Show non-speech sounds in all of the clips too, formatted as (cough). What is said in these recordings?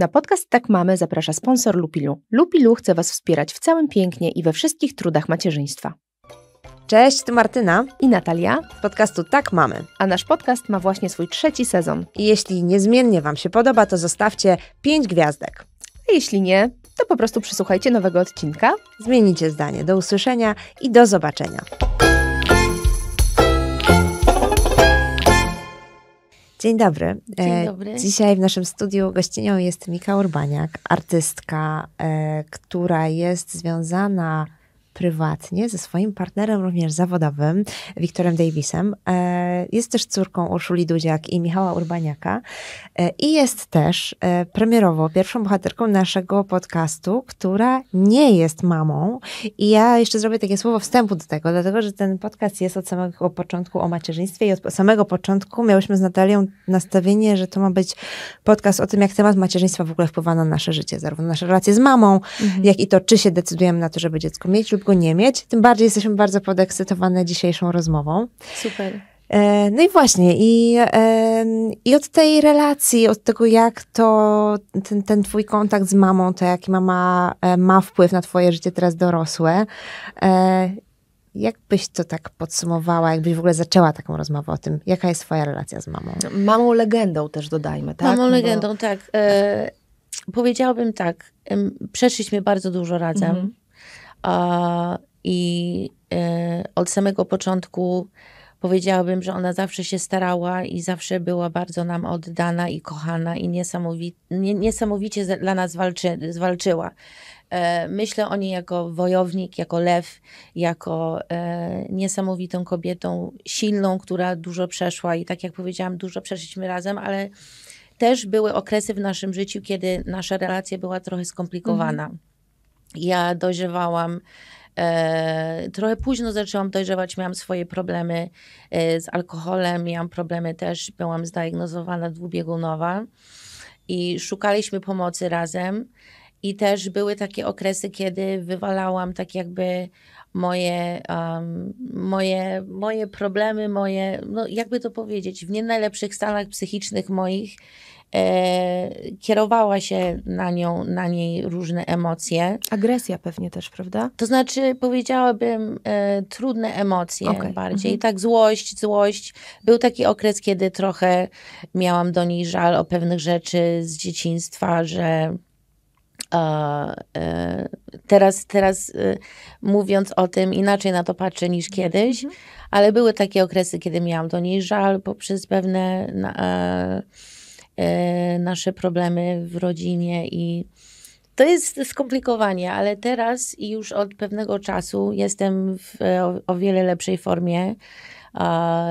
Na podcast Tak Mamy zaprasza sponsor Lupilu. Lupilu chce Was wspierać w całym pięknie i we wszystkich trudach macierzyństwa. Cześć, tu Martyna i Natalia z podcastu Tak Mamy. A nasz podcast ma właśnie swój trzeci sezon. I jeśli niezmiennie Wam się podoba, to zostawcie 5 gwiazdek. A jeśli nie, to po prostu przysłuchajcie nowego odcinka. Zmienicie zdanie. Do usłyszenia i do zobaczenia. Dzień dobry. E, Dzień dobry. Dzisiaj w naszym studiu gościnią jest Mika Urbaniak, artystka, e, która jest związana prywatnie ze swoim partnerem również zawodowym, Wiktorem Davisem. E, jest też córką Urszuli Dudziak i Michała Urbaniaka. E, I jest też e, premierowo pierwszą bohaterką naszego podcastu, która nie jest mamą. I ja jeszcze zrobię takie słowo wstępu do tego, dlatego że ten podcast jest od samego początku o macierzyństwie i od samego początku miałyśmy z Natalią nastawienie, że to ma być podcast o tym, jak temat macierzyństwa w ogóle wpływa na nasze życie, zarówno nasze relacje z mamą, mhm. jak i to, czy się decydujemy na to, żeby dziecko mieć lub go nie mieć. Tym bardziej jesteśmy bardzo podekscytowane dzisiejszą rozmową. Super. E, no i właśnie, i, i od tej relacji, od tego, jak to ten, ten twój kontakt z mamą, to jaki mama e, ma wpływ na twoje życie teraz dorosłe, e, jak byś to tak podsumowała, jakbyś w ogóle zaczęła taką rozmowę o tym, jaka jest twoja relacja z mamą? Mamą legendą też dodajmy, tak? Mamą no legendą, Bo... tak. E, powiedziałabym tak, przeszliśmy bardzo dużo razem. Mhm. I e, od samego początku powiedziałabym, że ona zawsze się starała i zawsze była bardzo nam oddana i kochana i niesamowicie, niesamowicie dla nas walczy, zwalczyła. E, myślę o niej jako wojownik, jako lew, jako e, niesamowitą kobietą, silną, która dużo przeszła i tak jak powiedziałam, dużo przeszliśmy razem, ale też były okresy w naszym życiu, kiedy nasza relacja była trochę skomplikowana. Mhm ja dojrzewałam. E, trochę późno zaczęłam dojrzewać, miałam swoje problemy e, z alkoholem, miałam problemy też, byłam zdiagnozowana dwubiegunowa i szukaliśmy pomocy razem. I też były takie okresy, kiedy wywalałam tak jakby moje, um, moje, moje problemy, moje, no jakby to powiedzieć, w nie najlepszych stanach psychicznych moich E, kierowała się na nią, na niej różne emocje. Agresja pewnie też, prawda? To znaczy, powiedziałabym, e, trudne emocje okay. bardziej. Mhm. Tak, złość, złość. Był taki okres, kiedy trochę miałam do niej żal o pewnych rzeczy z dzieciństwa, że e, e, teraz, teraz mówiąc o tym, inaczej na to patrzę niż mhm, kiedyś, mhm. ale były takie okresy, kiedy miałam do niej żal poprzez pewne... Na, E, nasze problemy w rodzinie i to jest skomplikowanie, ale teraz i już od pewnego czasu jestem w e, o, wiele lepszej formie.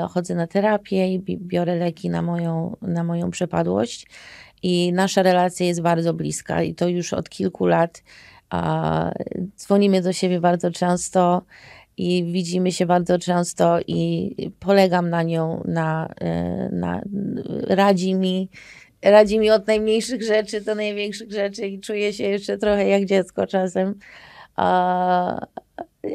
Chodzę na terapię i biorę leki na moją, na moją przepadłość. I nasza relacja jest bardzo bliska i to już od kilku lat. Dzwonimy do siebie bardzo często i widzimy się bardzo często i polegam na nią, na, e, na radzi mi radzi mi od najmniejszych rzeczy do największych rzeczy i czuję się jeszcze trochę jak dziecko czasem. A,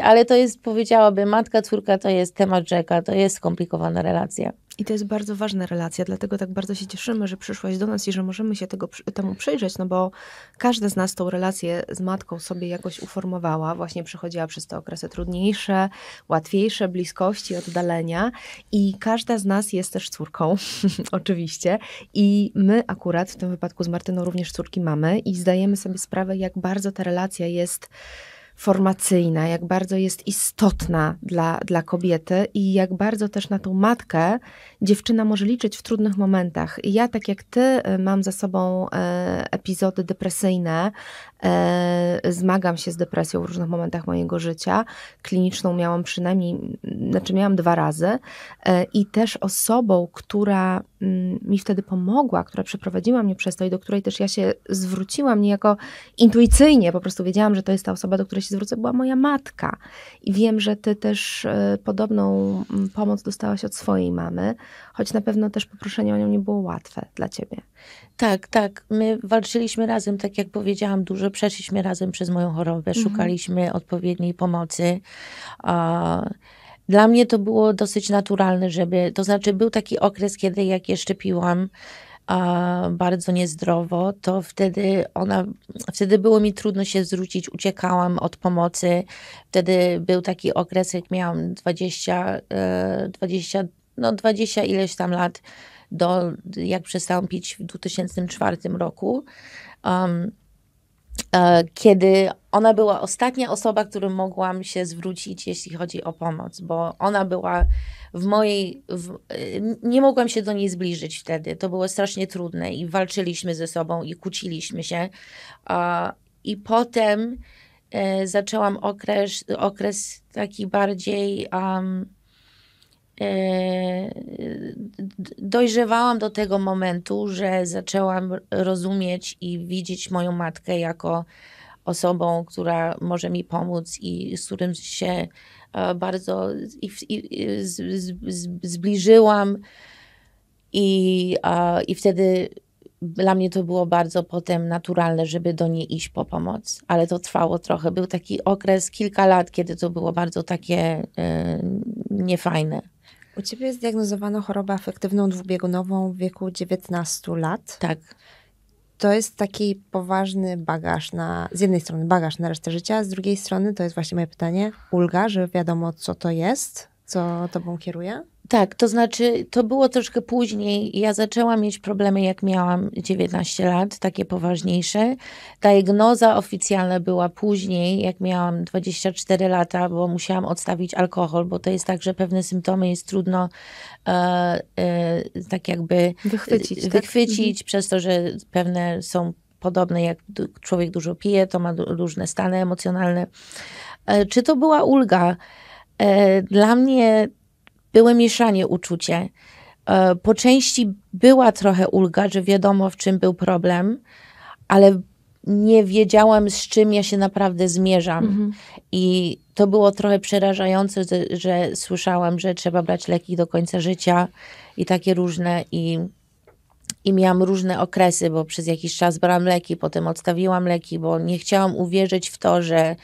ale to jest, powiedziałabym, matka, córka to jest temat rzeka, to jest skomplikowana relacja. I to jest bardzo ważna relacja, dlatego tak bardzo się cieszymy, że przyszłaś do nas i że możemy się tego, temu przyjrzeć, no bo każda z nas tą relację z matką sobie jakoś uformowała, właśnie przechodziła przez te okresy trudniejsze, łatwiejsze, bliskości, oddalenia i każda z nas jest też córką, (laughs) oczywiście i my akurat w tym wypadku z Martyną również córki mamy i zdajemy sobie sprawę, jak bardzo ta relacja jest formacyjna, jak bardzo jest istotna dla, dla kobiety i jak bardzo też na tą matkę dziewczyna może liczyć w trudnych momentach. I ja, tak jak ty, y, mam za sobą e, epizody depresyjne, e, zmagam się z depresją w różnych momentach mojego życia. Kliniczną miałam przynajmniej, znaczy miałam dwa razy e, i też osobą, która mm, mi wtedy pomogła, która przeprowadziła mnie przez to i do której też ja się zwróciłam niejako intuicyjnie, po prostu wiedziałam, że to jest ta osoba, do której się zwrócę, była moja matka. I wiem, że ty też e, podobną mm, pomoc dostałaś od swojej mamy, choć na pewno też poproszenie o nią nie było łatwe dla ciebie. Tak, tak. My walczyliśmy razem, tak jak powiedziałam, dużo przeszliśmy razem przez moją chorobę, mhm. szukaliśmy odpowiedniej pomocy. Dla mnie to było dosyć naturalne, żeby, to znaczy był taki okres, kiedy jak jeszcze piłam, bardzo niezdrowo, to wtedy ona, wtedy było mi trudno się zwrócić, uciekałam od pomocy. Wtedy był taki okres, jak miałam 20, 20 e, no 20 ileś tam lat, do, jak przestałam pić w 2004 roku. Um, E, kiedy ona była ostatnia osoba, którą mogłam się zwrócić, jeśli chodzi o pomoc, bo ona była w mojej. W, e, nie mogłam się do niej zbliżyć wtedy. To było strasznie trudne i walczyliśmy ze sobą i kłóciliśmy się. I potem e, zaczęłam okres, okres taki bardziej. Um, E, dojrzewałam do tego momentu, że zaczęłam rozumieć i widzieć moją matkę jako osobą, która może mi pomóc i z którym się e, bardzo zbliżyłam. I, I wtedy dla mnie to było bardzo potem naturalne, żeby do niej iść po pomoc, ale to trwało trochę. Był taki okres, kilka lat, kiedy to było bardzo takie e, niefajne. U ciebie zdiagnozowano chorobę afektywną dwubiegunową w wieku 19 lat. Tak. To jest taki poważny bagaż na, z jednej strony bagaż na resztę życia, z drugiej strony, to jest właśnie moje pytanie, ulga, że wiadomo co to jest, co tobą kieruje? Tak, to znaczy to było troszkę później. Ja zaczęłam mieć problemy, jak miałam 19 lat, takie poważniejsze. Diagnoza oficjalna była później, jak miałam 24 lata, bo musiałam odstawić alkohol, bo to jest tak, że pewne symptomy jest trudno e, e, tak jakby wychwycić, tak? wychwycić mhm. przez to, że pewne są podobne, jak człowiek dużo pije, to ma różne stany emocjonalne. E, czy to była ulga? E, dla mnie były mieszanie uczucie. E, po części była trochę ulga, że wiadomo w czym był problem, ale nie wiedziałam z czym ja się naprawdę zmierzam. Mhm. I to było trochę przerażające, że słyszałam, że trzeba brać leki do końca życia i takie różne i i miałam różne okresy, bo przez jakiś czas brałam leki, potem odstawiłam leki, bo nie chciałam uwierzyć w to, że,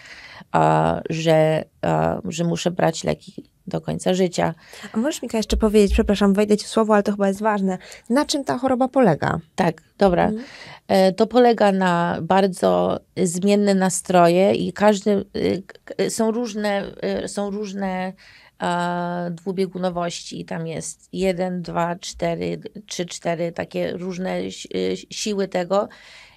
a, że, a, że muszę brać leki do końca życia. A możesz Mika jeszcze powiedzieć, przepraszam, wejdę ci w słowo, ale to chyba jest ważne. Na czym ta choroba polega? Tak, dobra. Mhm. E, to polega na bardzo zmienne nastroje i każdy, e, e, są różne, są różne dwubiegunowości. Tam jest jeden, dwa, cztery, trzy, cztery takie różne siły tego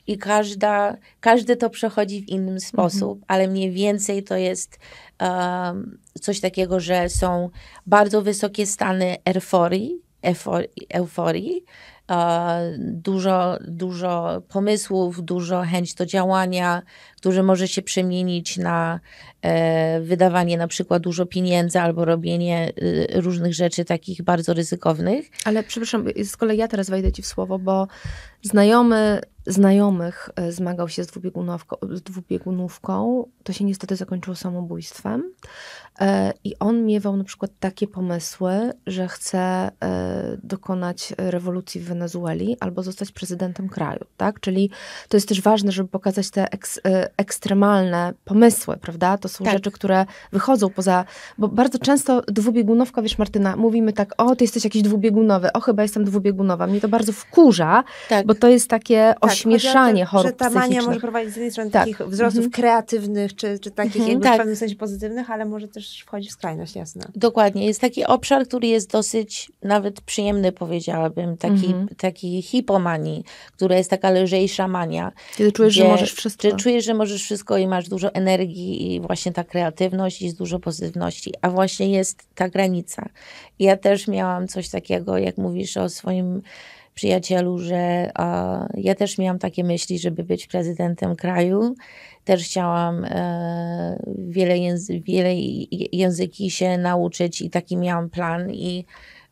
i każda, każdy to przechodzi w inny mhm. sposób, ale mniej więcej to jest um, coś takiego, że są bardzo wysokie stany euforii, euforii, euforii E, dużo, dużo pomysłów, dużo chęć do działania, który może się przemienić na e, wydawanie na przykład dużo pieniędzy albo robienie e, różnych rzeczy takich bardzo ryzykownych. Ale przepraszam, z kolei ja teraz wejdę ci w słowo, bo znajomy znajomych zmagał się z dwubiegunówką, z dwubiegunówką. To się niestety zakończyło samobójstwem. E, I on miewał na przykład takie pomysły, że chce e, dokonać rewolucji w Wenezueli albo zostać prezydentem kraju, tak? Czyli to jest też ważne, żeby pokazać te eks, e, ekstremalne pomysły, prawda? To są tak. rzeczy, które wychodzą poza, bo bardzo często dwubiegunowka, wiesz Martyna, mówimy tak, o ty jesteś jakiś dwubiegunowy, o chyba jestem dwubiegunowa. Mnie to bardzo wkurza, tak. bo to jest takie tak, ośmieszanie chorób że ta mania może prowadzić z jednej strony tak. takich wzrostów mhm. kreatywnych, czy, czy takich mhm. jakby w pewnym sensie pozytywnych, ale może też też wchodzi w skrajność, jasne. Dokładnie. Jest taki obszar, który jest dosyć nawet przyjemny, powiedziałabym, taki, mhm. taki hipomanii, która jest taka lżejsza mania. Kiedy czujesz, gdzie, że możesz wszystko. Czy czujesz, że możesz wszystko i masz dużo energii i właśnie ta kreatywność i dużo pozytywności, a właśnie jest ta granica. Ja też miałam coś takiego, jak mówisz o swoim przyjacielu, że ja też miałam takie myśli, żeby być prezydentem kraju też chciałam e, wiele, języ wiele języki się nauczyć i taki miałam plan i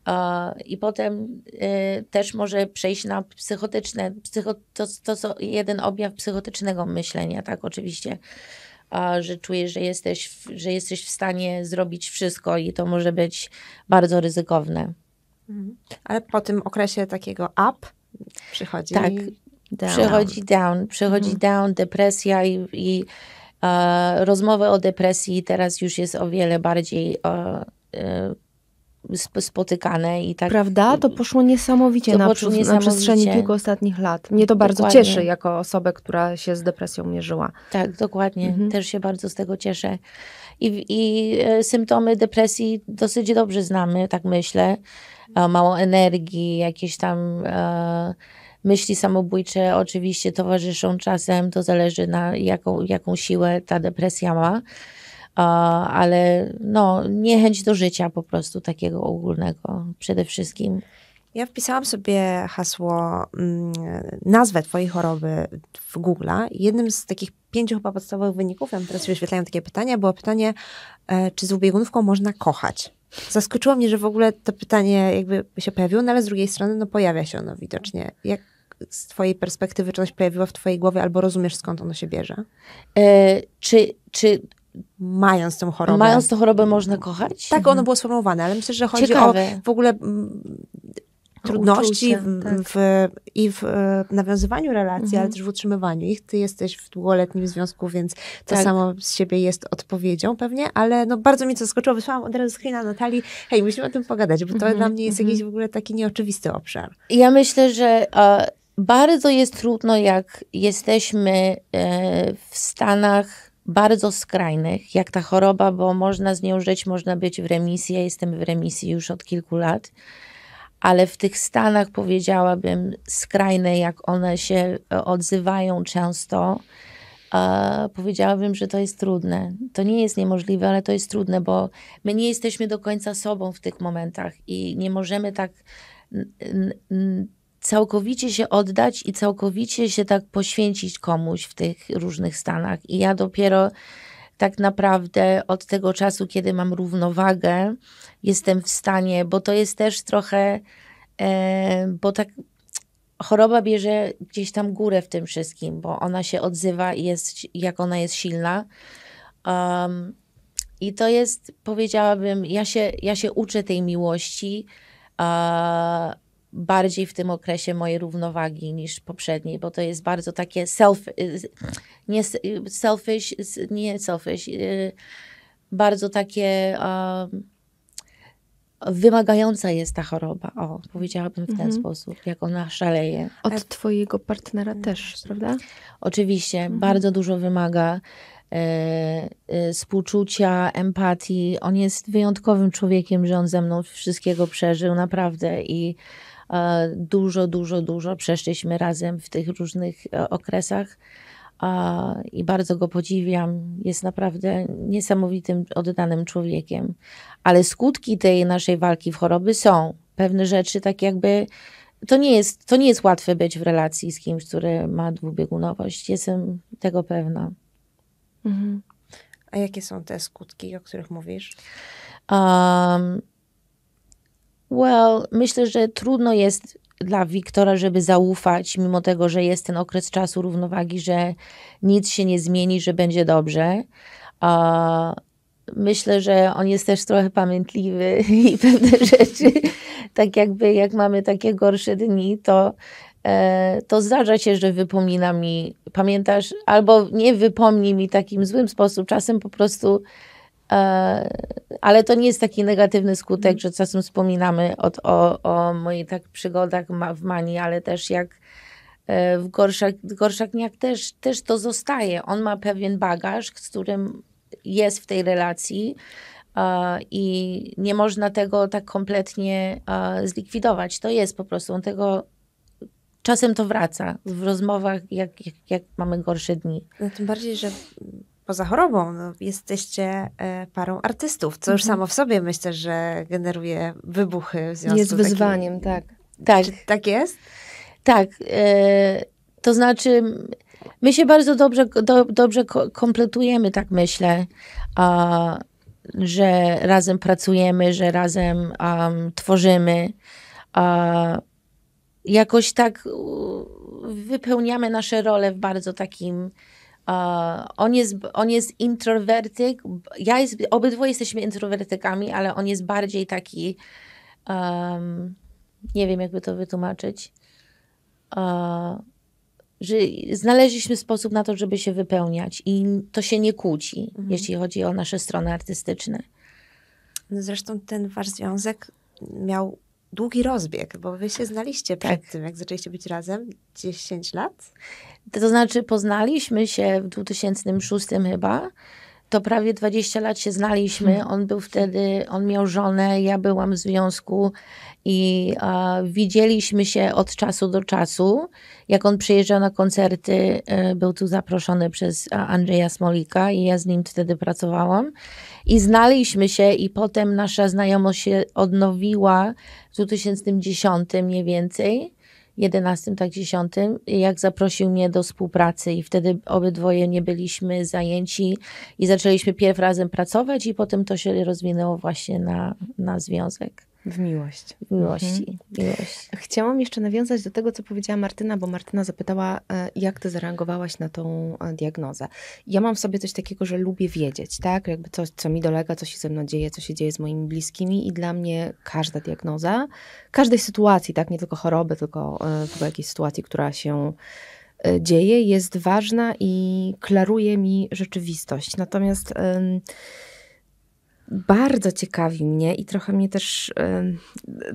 e, i potem e, też może przejść na psychotyczne, psycho, to, to, to jeden objaw psychotycznego myślenia, tak oczywiście, że czujesz, że jesteś, że jesteś w stanie zrobić wszystko i to może być bardzo ryzykowne. Mhm. Ale po tym okresie takiego up przychodzi tak, Down. Przychodzi down, przychodzi mhm. down, depresja i, i e, rozmowy o depresji teraz już jest o wiele bardziej e, e spotykane i tak. Prawda? To poszło niesamowicie, to na, poszło niesamowicie. na przestrzeni kilku ostatnich lat. Mnie to bardzo dokładnie. cieszy jako osobę, która się z depresją mierzyła. Tak, dokładnie. Mhm. Też się bardzo z tego cieszę. I, I e, symptomy depresji dosyć dobrze znamy, tak myślę. E, mało energii, jakieś tam. E, Myśli samobójcze oczywiście towarzyszą czasem, to zależy na jaką, jaką siłę ta depresja ma, ale no, niechęć do życia po prostu takiego ogólnego przede wszystkim. Ja wpisałam sobie hasło, mm, nazwę Twojej choroby w Google. Jednym z takich pięciu chyba podstawowych wyników, ja teraz wyświetlają takie pytania, było pytanie, e, czy z ubiegunówką można kochać? Zaskoczyło mnie, że w ogóle to pytanie jakby się pojawiło, no ale z drugiej strony no pojawia się ono widocznie. Jak, z Twojej perspektywy, czy ono się pojawiło w Twojej głowie, albo rozumiesz skąd ono się bierze? E, czy, czy mając tą chorobę. Mając tą chorobę można kochać? Tak, ono było sformułowane, ale myślę, że chodzi Ciekawe. o w ogóle m, mm, trudności Uczucie, tak. w, i w nawiązywaniu relacji, mhm. ale też w utrzymywaniu ich. Ty jesteś w długoletnim związku, więc to tak. samo z siebie jest odpowiedzią pewnie, ale no bardzo mnie to zaskoczyło. Wysłałam od razu screena Natalii, hej, musimy o tym pogadać, bo to mhm. dla mnie jest mhm. jakiś w ogóle taki nieoczywisty obszar. Ja myślę, że bardzo jest trudno, jak jesteśmy e, w stanach bardzo skrajnych, jak ta choroba, bo można z nią żyć, można być w remisji. Ja jestem w remisji już od kilku lat, ale w tych stanach powiedziałabym skrajne, jak one się e, odzywają często, e, powiedziałabym, że to jest trudne. To nie jest niemożliwe, ale to jest trudne, bo my nie jesteśmy do końca sobą w tych momentach i nie możemy tak całkowicie się oddać i całkowicie się tak poświęcić komuś w tych różnych stanach. I ja dopiero tak naprawdę od tego czasu, kiedy mam równowagę, jestem w stanie, bo to jest też trochę, e, bo tak choroba bierze gdzieś tam górę w tym wszystkim, bo ona się odzywa i jest, jak ona jest silna. Um, I to jest, powiedziałabym, ja się, ja się uczę tej miłości. Uh, bardziej w tym okresie mojej równowagi niż poprzedniej, bo to jest bardzo takie self, y, y, nie selfish, nie y, selfish, bardzo takie um, wymagająca jest ta choroba. O, powiedziałabym w ten mhm. sposób, jak ona szaleje. Od twojego partnera tak. też, prawda? Oczywiście, mhm. bardzo dużo wymaga. E, e, współczucia, empatii. On jest wyjątkowym człowiekiem, że on ze mną wszystkiego przeżył, naprawdę. I E, dużo, dużo, dużo przeszliśmy razem w tych różnych e, okresach i bardzo go podziwiam. Jest naprawdę niesamowitym, oddanym człowiekiem. Ale skutki tej naszej walki w choroby są. Pewne rzeczy, tak jakby. To nie, jest, to nie jest łatwe być w relacji z kimś, który ma dwubiegunowość. Jestem tego pewna. Mhm. A jakie są te skutki, o których mówisz? Um, Well, myślę, że trudno jest dla Wiktora, żeby zaufać, mimo tego, że jest ten okres czasu równowagi, że nic się nie zmieni, że będzie dobrze. A myślę, że on jest też trochę pamiętliwy (laughs) i pewne rzeczy, tak jakby jak mamy takie gorsze dni, to, e, to zdarza się, że wypomina mi, pamiętasz, albo nie wypomni mi takim złym sposób, czasem po prostu E, ale to nie jest taki negatywny skutek, że czasem wspominamy o, o, o moich tak przygodach w Manii, ale też jak e, w Gorszak, jak też, też to zostaje. On ma pewien bagaż, z którym jest w tej relacji e, i nie można tego tak kompletnie zlikwidować. To jest po prostu, on tego czasem to wraca w rozmowach, jak, jak, jak mamy gorsze dni. No, tym bardziej, że poza chorobą, no, jesteście e, parą artystów, co już mhm. samo w sobie myślę, że generuje wybuchy w związku Jest wyzwaniem, takim... tak. Tak. tak jest? Tak. E, to znaczy, my się bardzo dobrze, do, dobrze kompletujemy, tak myślę, a, że razem pracujemy, że razem um, tworzymy. A, jakoś tak u, wypełniamy nasze role w bardzo takim on, jest, on jest introwertyk. Ja jest, obydwoje jesteśmy introwertykami, ale on jest bardziej taki. Um, nie wiem, jakby to wytłumaczyć. że znaleźliśmy sposób na to, żeby się wypełniać i to się nie kłóci, mhm. jeśli chodzi o nasze strony artystyczne. No zresztą ten wasz związek miał długi rozbieg, bo wy się tak. znaliście tak. przed tak. tym, jak zaczęliście być razem 10 lat? To znaczy, poznaliśmy się w 2006 chyba to prawie 20 lat się znaliśmy. Hmm. On był wtedy, on miał żonę, ja byłam w związku i widzieliśmy się od czasu do czasu. Jak on przyjeżdżał na koncerty, e, był tu zaproszony przez Andrzeja Smolika i ja z nim wtedy pracowałam. I znaliśmy się i potem nasza znajomość się odnowiła w 2010 mniej więcej. 11, tak 10, jak zaprosił mnie do współpracy i wtedy obydwoje nie byliśmy zajęci i zaczęliśmy pierw razem pracować i potem to się rozwinęło właśnie na, na związek. W miłość. W miłości. Mhm. miłość. Chciałam jeszcze nawiązać do tego, co powiedziała Martyna, bo Martyna zapytała, e, jak ty zareagowałaś na tą e, diagnozę. Ja mam w sobie coś takiego, że lubię wiedzieć, tak? Jakby coś, co mi dolega, co się ze mną dzieje, co się dzieje z moimi bliskimi i dla mnie każda diagnoza, każdej sytuacji, tak? Nie tylko choroby, tylko, w e, jakiejś sytuacji, która się dzieje, jest ważna i klaruje mi rzeczywistość. Natomiast... Ym, bardzo ciekawi mnie i trochę mnie też,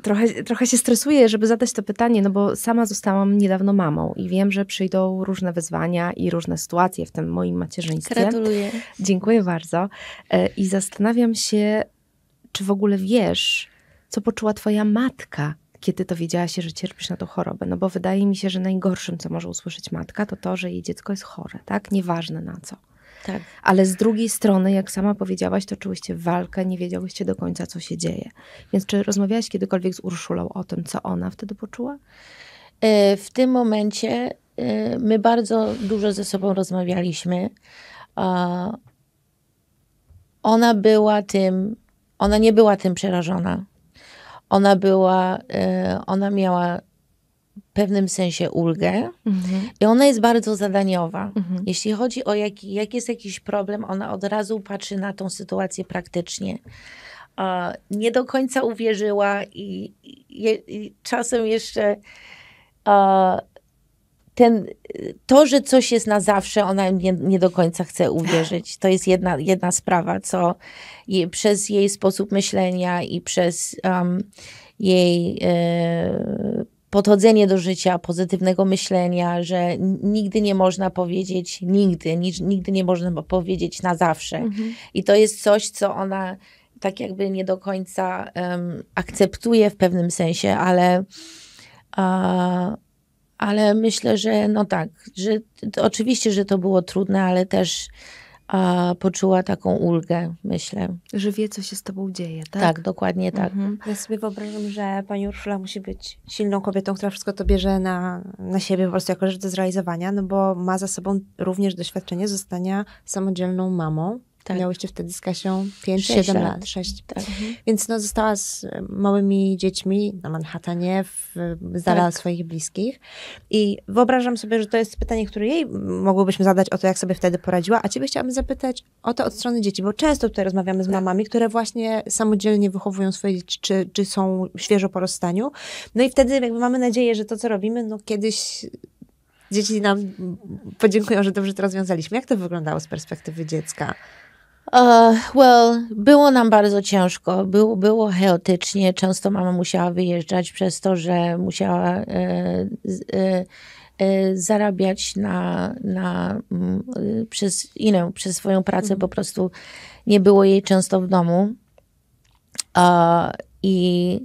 trochę, trochę się stresuję, żeby zadać to pytanie, no bo sama zostałam niedawno mamą i wiem, że przyjdą różne wyzwania i różne sytuacje w tym moim macierzyństwie. Gratuluję. Dziękuję bardzo. E, I zastanawiam się, czy w ogóle wiesz, co poczuła twoja matka, kiedy dowiedziała się, że cierpisz na tą chorobę. No bo wydaje mi się, że najgorszym, co może usłyszeć matka, to to, że jej dziecko jest chore, tak? Nieważne na co. Tak. Ale z drugiej strony, jak sama powiedziałaś, toczyłyście walkę, nie wiedziałyście do końca, co się dzieje. Więc czy rozmawiałaś kiedykolwiek z Urszulą o tym, co ona wtedy poczuła? E, w tym momencie e, my bardzo dużo ze sobą rozmawialiśmy. Ona była tym, ona nie była tym przerażona. Ona była, e, ona miała pewnym sensie ulgę mhm. i ona jest bardzo zadaniowa. Mhm. Jeśli chodzi o jak, jak jest jakiś problem, ona od razu patrzy na tą sytuację praktycznie. nie do końca uwierzyła i, i, i czasem jeszcze ten, to, że coś jest na zawsze, ona nie, nie, do końca chce uwierzyć. To jest jedna, jedna sprawa, co przez jej sposób myślenia i przez um, jej e, podchodzenie do życia, pozytywnego myślenia, że nigdy nie można powiedzieć nigdy, nigdy nie można powiedzieć na zawsze. Mhm. I to jest coś, co ona tak jakby nie do końca um, akceptuje w pewnym sensie, ale. ale myślę, że no tak, że oczywiście, że to było trudne, ale też a poczuła taką ulgę, myślę. Że wie, co się z tobą dzieje, tak? Tak, dokładnie tak. Mhm. Ja sobie wyobrażam, że pani Urszula musi być silną kobietą, która wszystko to bierze na, na siebie po prostu jako rzecz do zrealizowania, no bo ma za sobą również doświadczenie zostania samodzielną mamą tak. Miałyście wtedy z Kasią 5, 7 lat, 6. Tak. Mhm. Więc no, została z małymi dziećmi na Manhattanie, zdala tak. swoich bliskich. I wyobrażam sobie, że to jest pytanie, które jej mogłybyśmy zadać o to, jak sobie wtedy poradziła, a ciebie chciałabym zapytać o to od strony dzieci, bo często tutaj rozmawiamy z tak. mamami, które właśnie samodzielnie wychowują swoje dzieci, czy, czy są świeżo po rozstaniu. No i wtedy jakby mamy nadzieję, że to, co robimy, no kiedyś dzieci nam podziękują, że dobrze to rozwiązaliśmy. Jak to wyglądało z perspektywy dziecka? Uh, well, było nam bardzo ciężko, było, było chaotycznie. Często mama musiała wyjeżdżać przez to, że musiała e, e, e, zarabiać na, na, m, mm, e, przez, you know, przez swoją pracę, mhm. po prostu nie było jej często w domu. Uh, I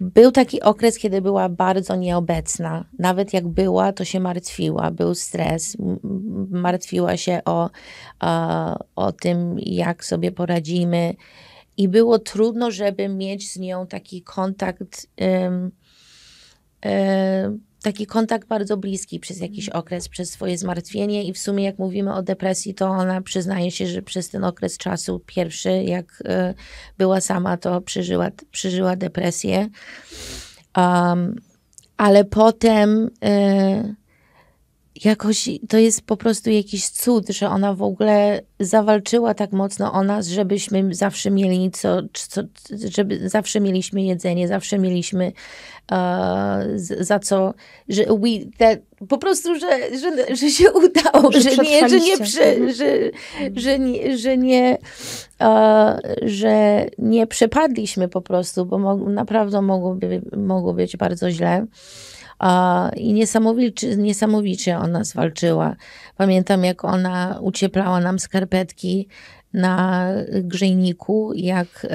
był taki okres, kiedy była bardzo nieobecna. Nawet jak była, to się martwiła, był stres, martwiła się o, o tym, jak sobie poradzimy. I było trudno, żeby mieć z nią taki kontakt. Um, um, taki kontakt bardzo bliski przez jakiś mhm. okres, przez swoje zmartwienie i w sumie jak mówimy o depresji, to ona przyznaje się, że przez ten okres czasu pierwszy, jak e, była sama, to przeżyła, przeżyła depresję. Um, ale potem y, jakoś to jest po prostu jakiś cud, że ona w ogóle zawalczyła tak mocno o nas, żebyśmy zawsze mieli co, co żeby zawsze mieliśmy jedzenie, zawsze mieliśmy uh, za co, że we, that, po prostu, że, że, że się udało, że, że nie, że nie, prze, że, że nie, że nie, uh, że nie przepadliśmy po prostu, bo mo, naprawdę mogło, mogło być bardzo źle i niesamowicie, niesamowicie ona zwalczyła. Pamiętam, jak ona ucieplała nam skarpetki na grzejniku, jak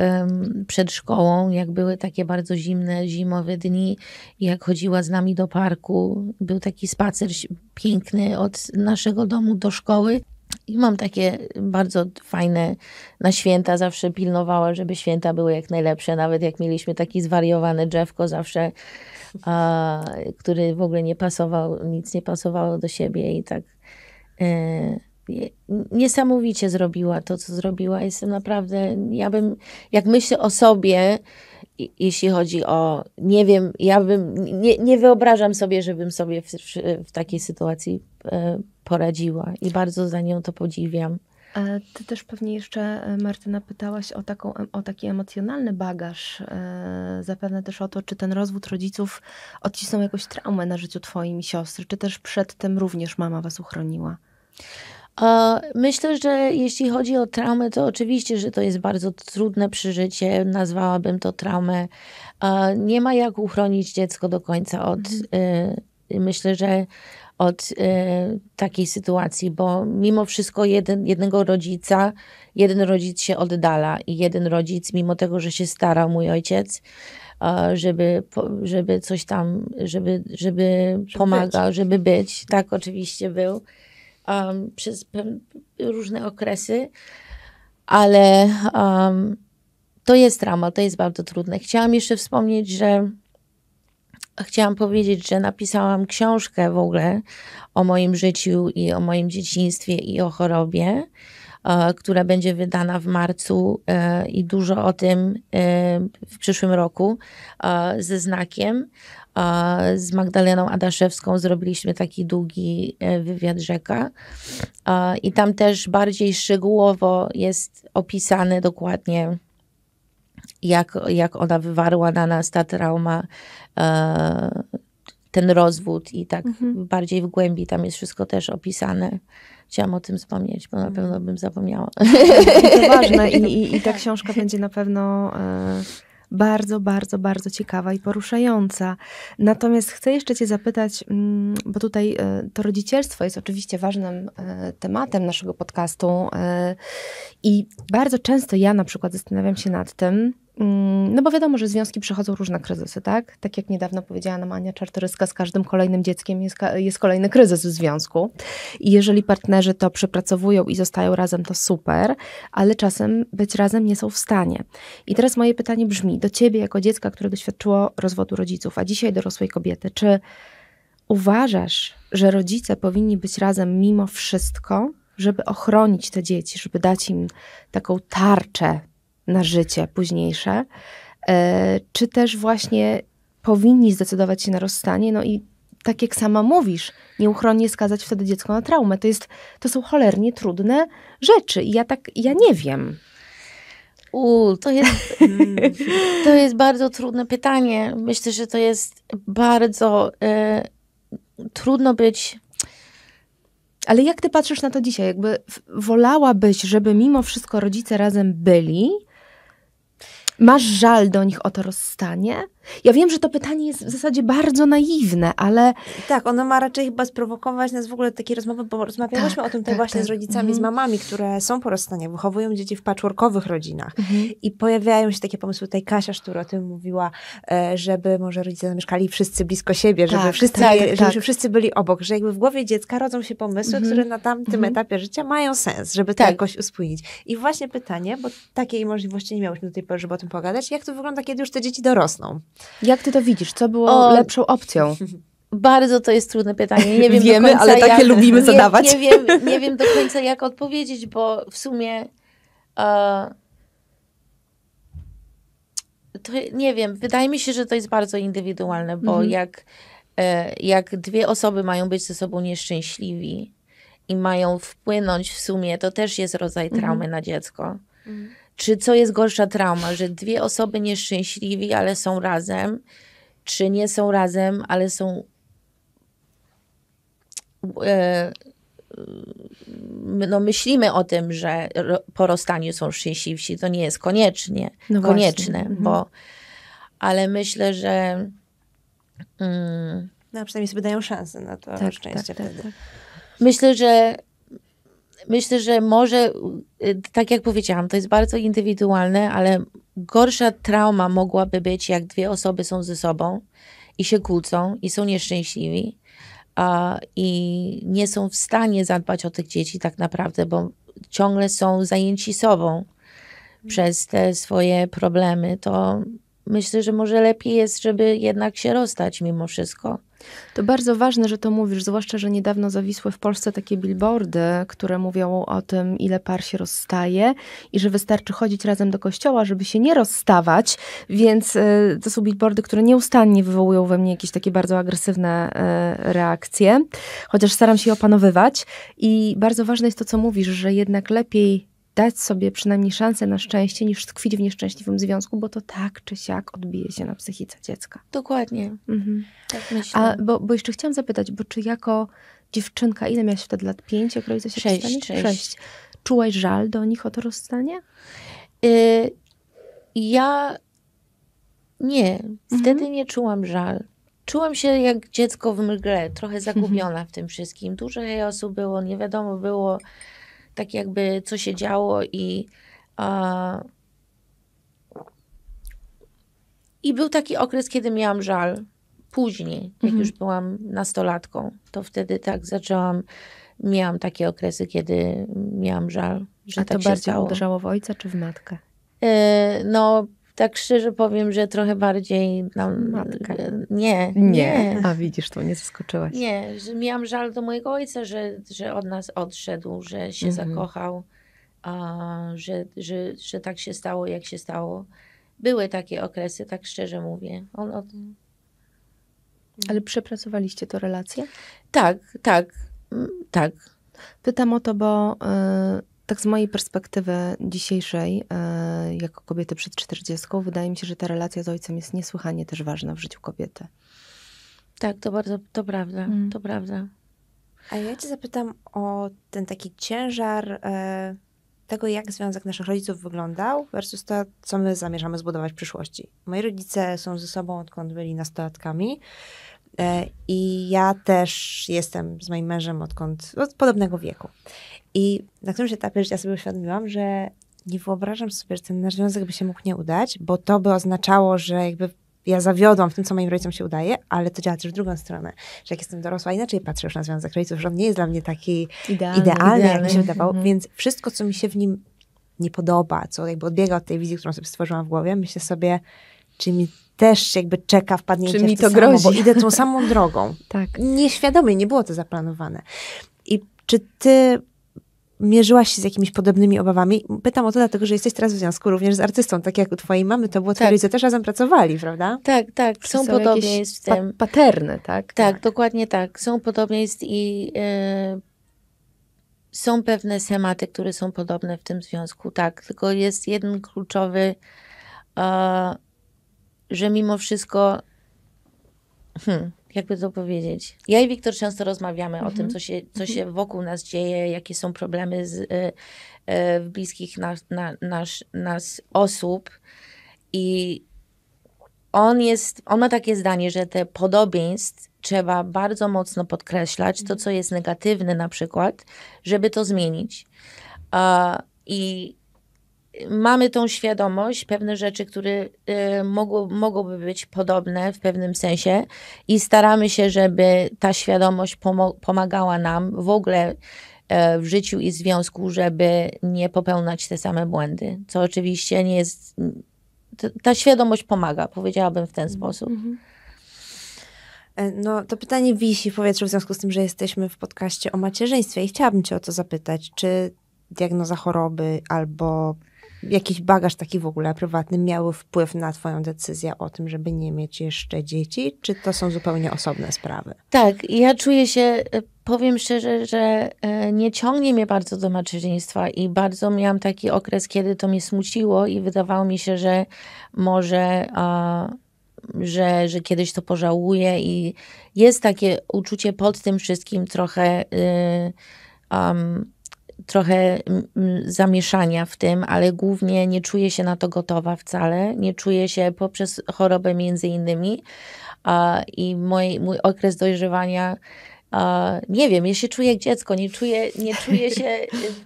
przed szkołą, jak były takie bardzo zimne, zimowe dni, jak chodziła z nami do parku. Był taki spacer piękny od naszego domu do szkoły. I mam takie bardzo fajne na święta. Zawsze pilnowałam, żeby święta były jak najlepsze. Nawet jak mieliśmy taki zwariowany drzewko, zawsze, a, który w ogóle nie pasował, nic nie pasowało do siebie i tak. E, niesamowicie zrobiła to, co zrobiła. Jestem naprawdę, ja bym, jak myślę o sobie, jeśli chodzi o, nie wiem, ja bym, nie, nie wyobrażam sobie, żebym sobie w, w takiej sytuacji e, poradziła i bardzo za nią to podziwiam. Ty też pewnie jeszcze, e, Martyna, pytałaś o, taką, o taki emocjonalny bagaż. E, zapewne też o to, czy ten rozwód rodziców odcisnął jakąś traumę na życiu twoim i siostry, czy też przed tym również mama was uchroniła. Myślę, że jeśli chodzi o traumę, to oczywiście, że to jest bardzo trudne przeżycie. Nazwałabym to traumę. Nie ma jak uchronić dziecko do końca od, mhm. y, myślę, że od y, takiej sytuacji, bo mimo wszystko jeden, jednego rodzica, jeden rodzic się oddala i jeden rodzic, mimo tego, że się starał mój ojciec, żeby, żeby coś tam, żeby, żeby, żeby pomagał, być. żeby być, tak oczywiście był um, przez różne okresy, ale um, to jest drama, to jest bardzo trudne. Chciałam jeszcze wspomnieć, że chciałam powiedzieć, że napisałam książkę w ogóle o moim życiu i o moim dzieciństwie i o chorobie, e, która będzie wydana w marcu e, i dużo o tym e, w przyszłym roku e, ze znakiem z Magdaleną Adaszewską zrobiliśmy taki długi e, wywiad rzeka. I tam też bardziej szczegółowo jest opisane dokładnie, jak, jak ona wywarła na nas ta trauma, e, ten rozwód i tak mhm. bardziej w głębi tam jest wszystko też opisane. Chciałam o tym wspomnieć, bo na mhm. pewno bym zapomniała. No, to (laughs) ważne i, i, i ta książka będzie na pewno... Y bardzo, bardzo, bardzo ciekawa i poruszająca. Natomiast chcę jeszcze Cię zapytać, mm, bo tutaj e, to rodzicielstwo jest oczywiście ważnym e, tematem naszego podcastu e, i bardzo często ja na przykład zastanawiam się nad tym, Mm, no bo wiadomo, że związki przechodzą różne kryzysy, tak? Tak jak niedawno powiedziała nam Ania Czartoryska, z każdym kolejnym dzieckiem jest, jest, kolejny kryzys w związku. I jeżeli partnerzy to przepracowują i zostają razem, to super, ale czasem być razem nie są w stanie. I teraz moje pytanie brzmi, do ciebie jako dziecka, które doświadczyło rozwodu rodziców, a dzisiaj dorosłej kobiety, czy uważasz, że rodzice powinni być razem mimo wszystko, żeby ochronić te dzieci, żeby dać im taką tarczę na życie późniejsze, e, czy też właśnie powinni zdecydować się na rozstanie, no i tak jak sama mówisz, nieuchronnie skazać wtedy dziecko na traumę. To, jest, to są cholernie trudne rzeczy i ja tak, ja nie wiem. U, to jest, to jest bardzo trudne pytanie. Myślę, że to jest bardzo y, trudno być. Ale jak ty patrzysz na to dzisiaj? Jakby wolałabyś, żeby mimo wszystko rodzice razem byli, Masz żal do nich o to rozstanie? Ja wiem, że to pytanie jest w zasadzie bardzo naiwne, ale. Tak, ono ma raczej chyba sprowokować nas w ogóle do takiej rozmowy, bo rozmawialiśmy tak, o tym tutaj właśnie tak. z rodzicami, mm. z mhm. mamami, które są po rozstaniu, wychowują dzieci w patchworkowych rodzinach. Mm. I pojawiają się takie pomysły, tutaj Kasia która o tym mówiła, e, żeby może rodzice zamieszkali wszyscy blisko siebie, żeby, tak, wszyscy, tak, żeby tak. wszyscy byli obok, że jakby w głowie dziecka rodzą się pomysły, mm. które na tamtym mhm. etapie życia mają sens, żeby to jakoś uspójnić. I właśnie pytanie, bo takiej możliwości nie miałyśmy do tej pory, żeby o tym pogadać, jak to wygląda, kiedy już te dzieci dorosną? Jak ty to widzisz? Co było o... lepszą opcją? (laughs) Bardzo to jest trudne pytanie. Nie wiem Wiemy, ale takie jak, lubimy nie, zadawać. Nie, wiem, nie wiem do końca, jak odpowiedzieć, bo w sumie. E, to, nie wiem, wydaje mi się, że to jest bardzo indywidualne, bo mhm. jak, e, jak dwie osoby mają być ze sobą nieszczęśliwi i mają wpłynąć w sumie, to też jest rodzaj traumy mhm. na dziecko. Mhm. Czy co jest gorsza trauma, że dwie osoby nieszczęśliwi, ale są razem, czy nie są razem, ale są. E, no myślimy o tym, że po rozstaniu są szczęśliwsi, to nie jest koniecznie, no konieczne, mhm. bo ale myślę, że mm, no przynajmniej sobie dają szansę na to tak, szczęście tak, tak, tak. Myślę, że myślę, że może, y, tak jak powiedziałam, to jest bardzo indywidualne, ale gorsza trauma mogłaby być, jak dwie osoby są ze sobą i się kłócą i są nieszczęśliwi a, i nie są w stanie zadbać o tych dzieci tak naprawdę, bo ciągle są zajęci sobą mm. przez te swoje problemy, to myślę, że może lepiej jest, żeby jednak się rozstać mimo wszystko. To bardzo ważne, że to mówisz, zwłaszcza, że niedawno zawisły w Polsce takie billboardy, które mówią o tym, ile par się rozstaje i że wystarczy chodzić razem do kościoła, żeby się nie rozstawać, więc y, to są billboardy, które nieustannie wywołują we mnie jakieś takie bardzo agresywne y, reakcje, chociaż staram się je opanowywać i bardzo ważne jest to, co mówisz, że jednak lepiej dać sobie przynajmniej szansę na szczęście, niż tkwić w nieszczęśliwym związku, bo to tak czy siak odbije się na psychice dziecka. Dokładnie. Mhm. Tak myślę. A, bo, bo jeszcze chciałam zapytać, bo czy jako dziewczynka, ile miałaś wtedy lat? Pięć, jak rodzice się sześć, sześć. sześć. Czułaś żal do nich o to rozstanie? Y, ja nie. Mhm. Wtedy mhm. nie czułam żal. Czułam się jak dziecko w mgle, trochę mhm. zagubiona mhm. w tym wszystkim. Dużo jej osób było, nie wiadomo było tak jakby co się działo i i był taki okres, kiedy miałam żal. Później, jak mhm. już byłam nastolatką, to wtedy tak zaczęłam, miałam takie okresy, kiedy miałam żal, że A tak to bardziej stało. uderzało w ojca czy w matkę? E, no, tak szczerze powiem, że trochę bardziej nam... Nie, nie, nie. A widzisz, to nie zaskoczyłaś. Nie, że miałam żal do mojego ojca, że, że od nas odszedł, że się mhm. zakochał, a, że, że, że tak się stało, jak się stało. Były takie okresy, tak szczerze mówię. On od... Ale przepracowaliście to relację? Tak, tak, tak. Pytam o to, bo... Yy tak z mojej perspektywy dzisiejszej, e, jako kobiety przed 40, wydaje mi się, że ta relacja z ojcem jest niesłychanie też ważna w życiu kobiety. Tak, to bardzo, to prawda, mm. to prawda. A ja cię zapytam o ten taki ciężar e, tego, jak związek naszych rodziców wyglądał versus to, co my zamierzamy zbudować w przyszłości. Moi rodzice są ze sobą, odkąd byli nastolatkami. E, I ja też jestem z moim mężem odkąd, od podobnego wieku. I na którymś etapie życia sobie uświadomiłam, że nie wyobrażam sobie, że ten nasz związek by się mógł nie udać, bo to by oznaczało, że jakby ja zawiodłam w tym, co moim rodzicom się udaje, ale to działa też w drugą stronę, że jak jestem dorosła, inaczej patrzę już na związek rodziców, że on nie jest dla mnie taki idealny, idealny, jak mi się wydawał, mhm. więc wszystko, co mi się w nim nie podoba, co jakby odbiega od tej wizji, którą sobie stworzyłam w głowie, myślę sobie, czy mi też jakby czeka wpadnięcie czy mi to, to grozi. Samo, bo idę tą samą (laughs) drogą. tak. Nieświadomie, nie było to zaplanowane. I czy ty mierzyłaś się z jakimiś podobnymi obawami? Pytam o to dlatego, że jesteś teraz w związku również z artystą, tak jak u twojej mamy, to było tak. też razem pracowali, prawda? Tak, tak, są, są w Pa paterny, tak? tak? tak? dokładnie tak. Są podobieństw i yy, są pewne schematy, które są podobne w tym związku, tak. Tylko jest jeden kluczowy, yy, że mimo wszystko... Hmm, jakby to powiedzieć. Ja i Wiktor często rozmawiamy mhm. o tym, mhm. co się, co mhm. się wokół nas dzieje, jakie są problemy z, y, y, bliskich nas, na, nas, nas osób. I on jest, on ma takie zdanie, że te podobieństw trzeba bardzo mocno podkreślać, to mhm. co jest negatywne na przykład, żeby to zmienić. Uh, I mamy tą świadomość, pewne rzeczy, które y, mogło, mogłyby być podobne w pewnym sensie i staramy się, żeby ta świadomość pomagała nam w ogóle e, w życiu i związku, żeby nie popełniać te same błędy, co oczywiście nie jest. Ta świadomość pomaga, powiedziałabym w ten mhm, sposób. Mhm. E, no, to pytanie wisi w powietrzu w związku z tym, że jesteśmy w podcaście o macierzyństwie i chciałabym Cię o to zapytać. Czy diagnoza choroby albo jakiś bagaż taki w ogóle prywatny miały wpływ na Twoją decyzję o tym, żeby nie mieć jeszcze dzieci? Czy to są zupełnie osobne sprawy? Tak, ja czuję się, e, powiem szczerze, że e, nie ciągnie mnie bardzo do macierzyństwa i bardzo miałam taki okres, kiedy to mnie smuciło i wydawało mi się, że może. A, że, że kiedyś to pożałuję, i jest takie uczucie pod tym wszystkim trochę. um, trochę mm, mm, zamieszania w tym, ale głównie nie czuję się na to gotowa wcale. Nie czuję się poprzez chorobę między innymi i mój, mój okres dojrzewania nie wiem, ja się czuję jak dziecko, nie czuję, nie czuję, się, (laughs)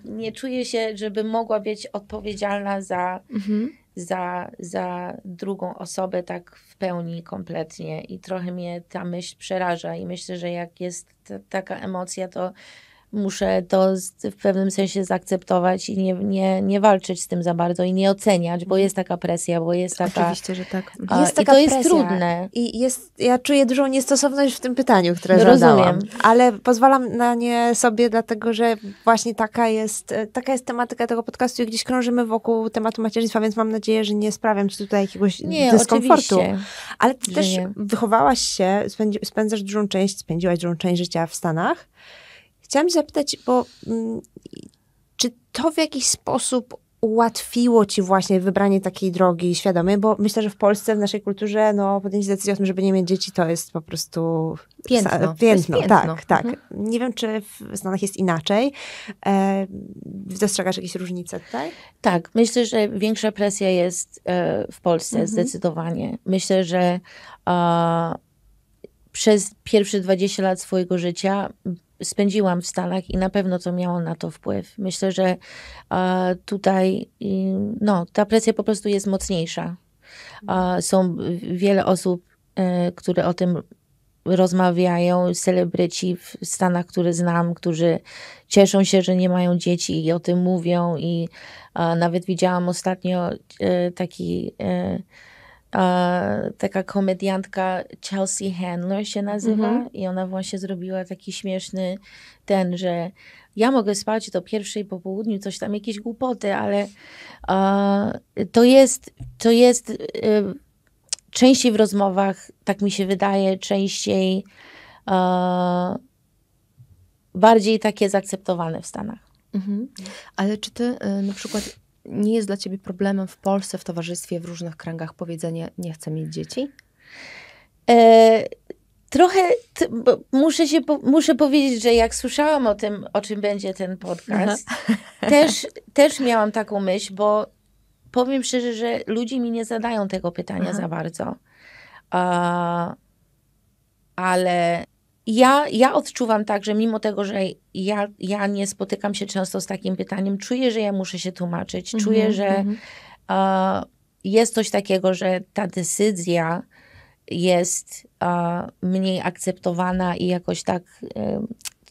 nie czuję się, żeby mogła być odpowiedzialna za, mhm. za, za drugą osobę tak w pełni, kompletnie. I trochę mnie ta myśl przeraża i myślę, że jak jest taka emocja, to muszę to w pewnym sensie zaakceptować i nie, nie, nie walczyć z tym za bardzo i nie oceniać, bo mhm. jest taka presja, bo jest taka... Oczywiście, że tak. jest taka i to presja. jest trudne. I jest, ja czuję dużą niestosowność w tym pytaniu, które no, Rozumiem. zadałam. Ale pozwalam na nie sobie, dlatego że właśnie taka jest, taka jest tematyka tego podcastu i gdzieś krążymy wokół tematu macierzyństwa, więc mam nadzieję, że nie sprawiam ci tutaj jakiegoś nie, dyskomfortu. Ale ty też nie. wychowałaś się, spędzasz dużą część, spędziłaś dużą część życia w Stanach. Chciałam zapytać, bo mm, czy to w jakiś sposób ułatwiło ci właśnie wybranie takiej drogi świadomej, bo myślę, że w Polsce, w naszej kulturze, no podjęcie decyzji o tym, żeby nie mieć dzieci, to jest po prostu... Piętno. Sa- piętno, piętno. tak, mhm. tak. Mhm. Nie wiem, czy w Stanach jest inaczej. E, dostrzegasz jakieś różnice tutaj? Tak, myślę, że większa presja jest e, w Polsce, mhm. zdecydowanie. Myślę, że e, przez pierwsze 20 lat swojego życia spędziłam w Stanach i na pewno to miało na to wpływ. Myślę, że tutaj no, ta presja po prostu jest mocniejsza. Są wiele osób, e, które o tym rozmawiają, celebryci w Stanach, które znam, którzy cieszą się, że nie mają dzieci i o tym mówią. I nawet widziałam ostatnio e, taki e, taka komediantka Chelsea Handler się nazywa mhm. i ona właśnie zrobiła taki śmieszny ten, że ja mogę spać do pierwszej po południu, coś tam, jakieś głupoty, ale to jest, to jest y, częściej w rozmowach, tak mi się wydaje, częściej bardziej takie zaakceptowane w Stanach. Mhm. Ale czy ty y, na przykład nie jest dla ciebie problemem w Polsce, w towarzystwie, w różnych kręgach powiedzenie nie chcę mieć dzieci? E, trochę t, muszę, się, muszę powiedzieć, że jak słyszałam o tym, o czym będzie ten podcast, (laughs) też, też miałam taką myśl, bo powiem szczerze, że ludzie mi nie zadają tego pytania Aha. za bardzo. A, ale ja, ja odczuwam tak, że mimo tego, że ja, ja nie spotykam się często z takim pytaniem, czuję, że ja muszę się tłumaczyć, mhm, czuję, że mhm. e, jest coś takiego, że ta decyzja jest e, mniej akceptowana i jakoś tak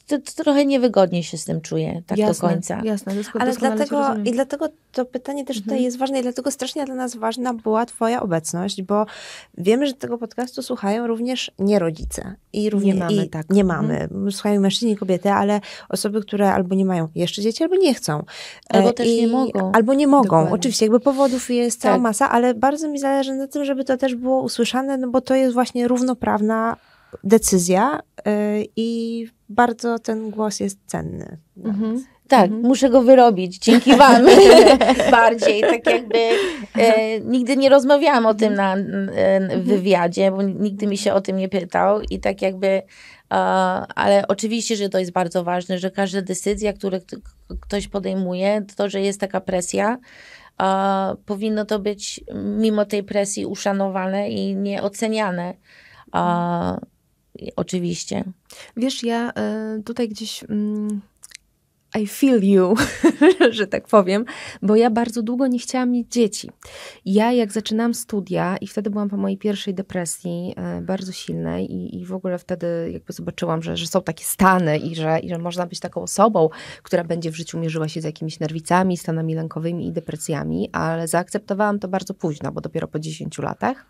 to, to trochę niewygodnie się z tym czuję, tak jasne, do końca. Jasne, Ale dlatego, i dlatego to pytanie też tutaj mhm. jest ważne i dlatego strasznie dla nas ważna była twoja obecność, bo wiemy, że tego podcastu słuchają również nie rodzice. I również, nie mamy, i tak. Nie mamy. Mhm. Słuchają mężczyźni i kobiety, ale osoby, które albo nie mają jeszcze dzieci, albo nie chcą. E, albo też I, nie mogą. Albo nie mogą. Dokładnie. Oczywiście, jakby powodów jest cała tak. masa, ale bardzo mi zależy na tym, żeby to też było usłyszane, no bo to jest właśnie równoprawna decyzja y, i bardzo ten głos jest cenny. Mhm. Tak, mhm. muszę go wyrobić, dzięki (laughs) Wam (laughs) bardziej. Tak jakby e, nigdy nie rozmawiałam o tym na e, wywiadzie, bo nigdy mi się o tym nie pytał i tak jakby, e, ale oczywiście, że to jest bardzo ważne, że każda decyzja, którą ktoś podejmuje, to, że jest taka presja, powinno to być mimo tej presji uszanowane i nieoceniane. E, oczywiście. Wiesz, ja y, tutaj gdzieś. Mm, i feel you, (laughs) że tak powiem, bo ja bardzo długo nie chciałam mieć dzieci. Ja jak zaczynam studia i wtedy byłam po mojej pierwszej depresji e, bardzo silnej i, i w ogóle wtedy jakby zobaczyłam, że, że są takie stany i że, i że można być taką osobą, która będzie w życiu mierzyła się z jakimiś nerwicami, stanami lękowymi i depresjami, ale zaakceptowałam to bardzo późno, bo dopiero po 10 latach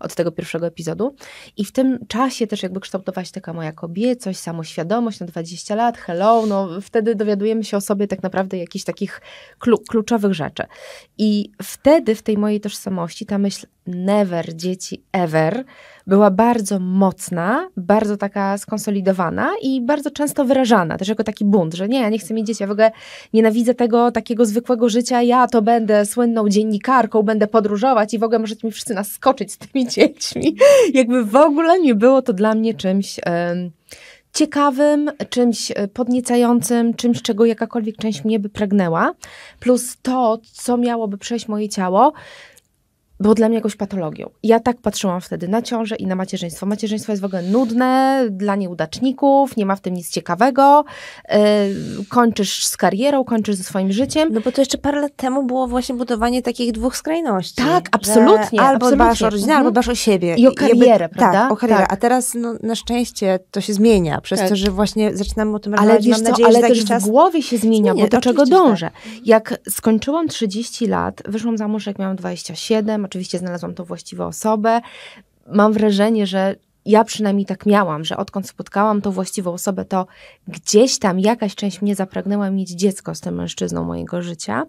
od tego pierwszego epizodu. I w tym czasie też jakby kształtowała się taka moja kobiecość, samoświadomość na 20 lat, hello, no wtedy dowiadywałam dowiadujemy się o sobie tak naprawdę jakichś takich kluczowych rzeczy. I wtedy w tej mojej tożsamości ta myśl never, dzieci, ever była bardzo mocna, bardzo taka skonsolidowana i bardzo często wyrażana, też jako taki bunt, że nie, ja nie chcę mieć dzieci, ja w ogóle nienawidzę tego takiego zwykłego życia, ja to będę słynną dziennikarką, będę podróżować i w ogóle możecie mi wszyscy naskoczyć z tymi (laughs) dziećmi. Jakby w ogóle nie było to dla mnie czymś... Yy, ciekawym, czymś e, podniecającym, czymś, czego jakakolwiek część mnie by pragnęła, plus to, co miałoby przejść moje ciało, było dla mnie jakąś patologią. Ja tak patrzyłam wtedy na ciążę i na macierzyństwo. Macierzyństwo jest w ogóle nudne dla nieudaczników, nie ma w tym nic ciekawego. Yy, kończysz z karierą, kończysz ze swoim życiem. No bo to jeszcze parę lat temu było właśnie budowanie takich dwóch skrajności. Tak, absolutnie. Albo absolutnie. dbasz o rodzinę, mhm. albo dbasz o siebie. I o karierę, I jakby, tak, prawda? Tak, o karierę. Tak. A teraz no, na szczęście to się zmienia, przez tak. to, że właśnie zaczynamy o tym ale rozmawiać. Wiesz Mam co, nadzieję, ale że też czas... w głowie się zmienia, zmienia bo do czego tak. dążę. Tak. Jak skończyłam 30 lat, wyszłam za mąż, jak miałam 27, Oczywiście znalazłam tą właściwą osobę. Mam wrażenie, że ja przynajmniej tak miałam, że odkąd spotkałam tą właściwą osobę, to gdzieś tam jakaś część mnie zapragnęła mieć dziecko z tym mężczyzną mojego życia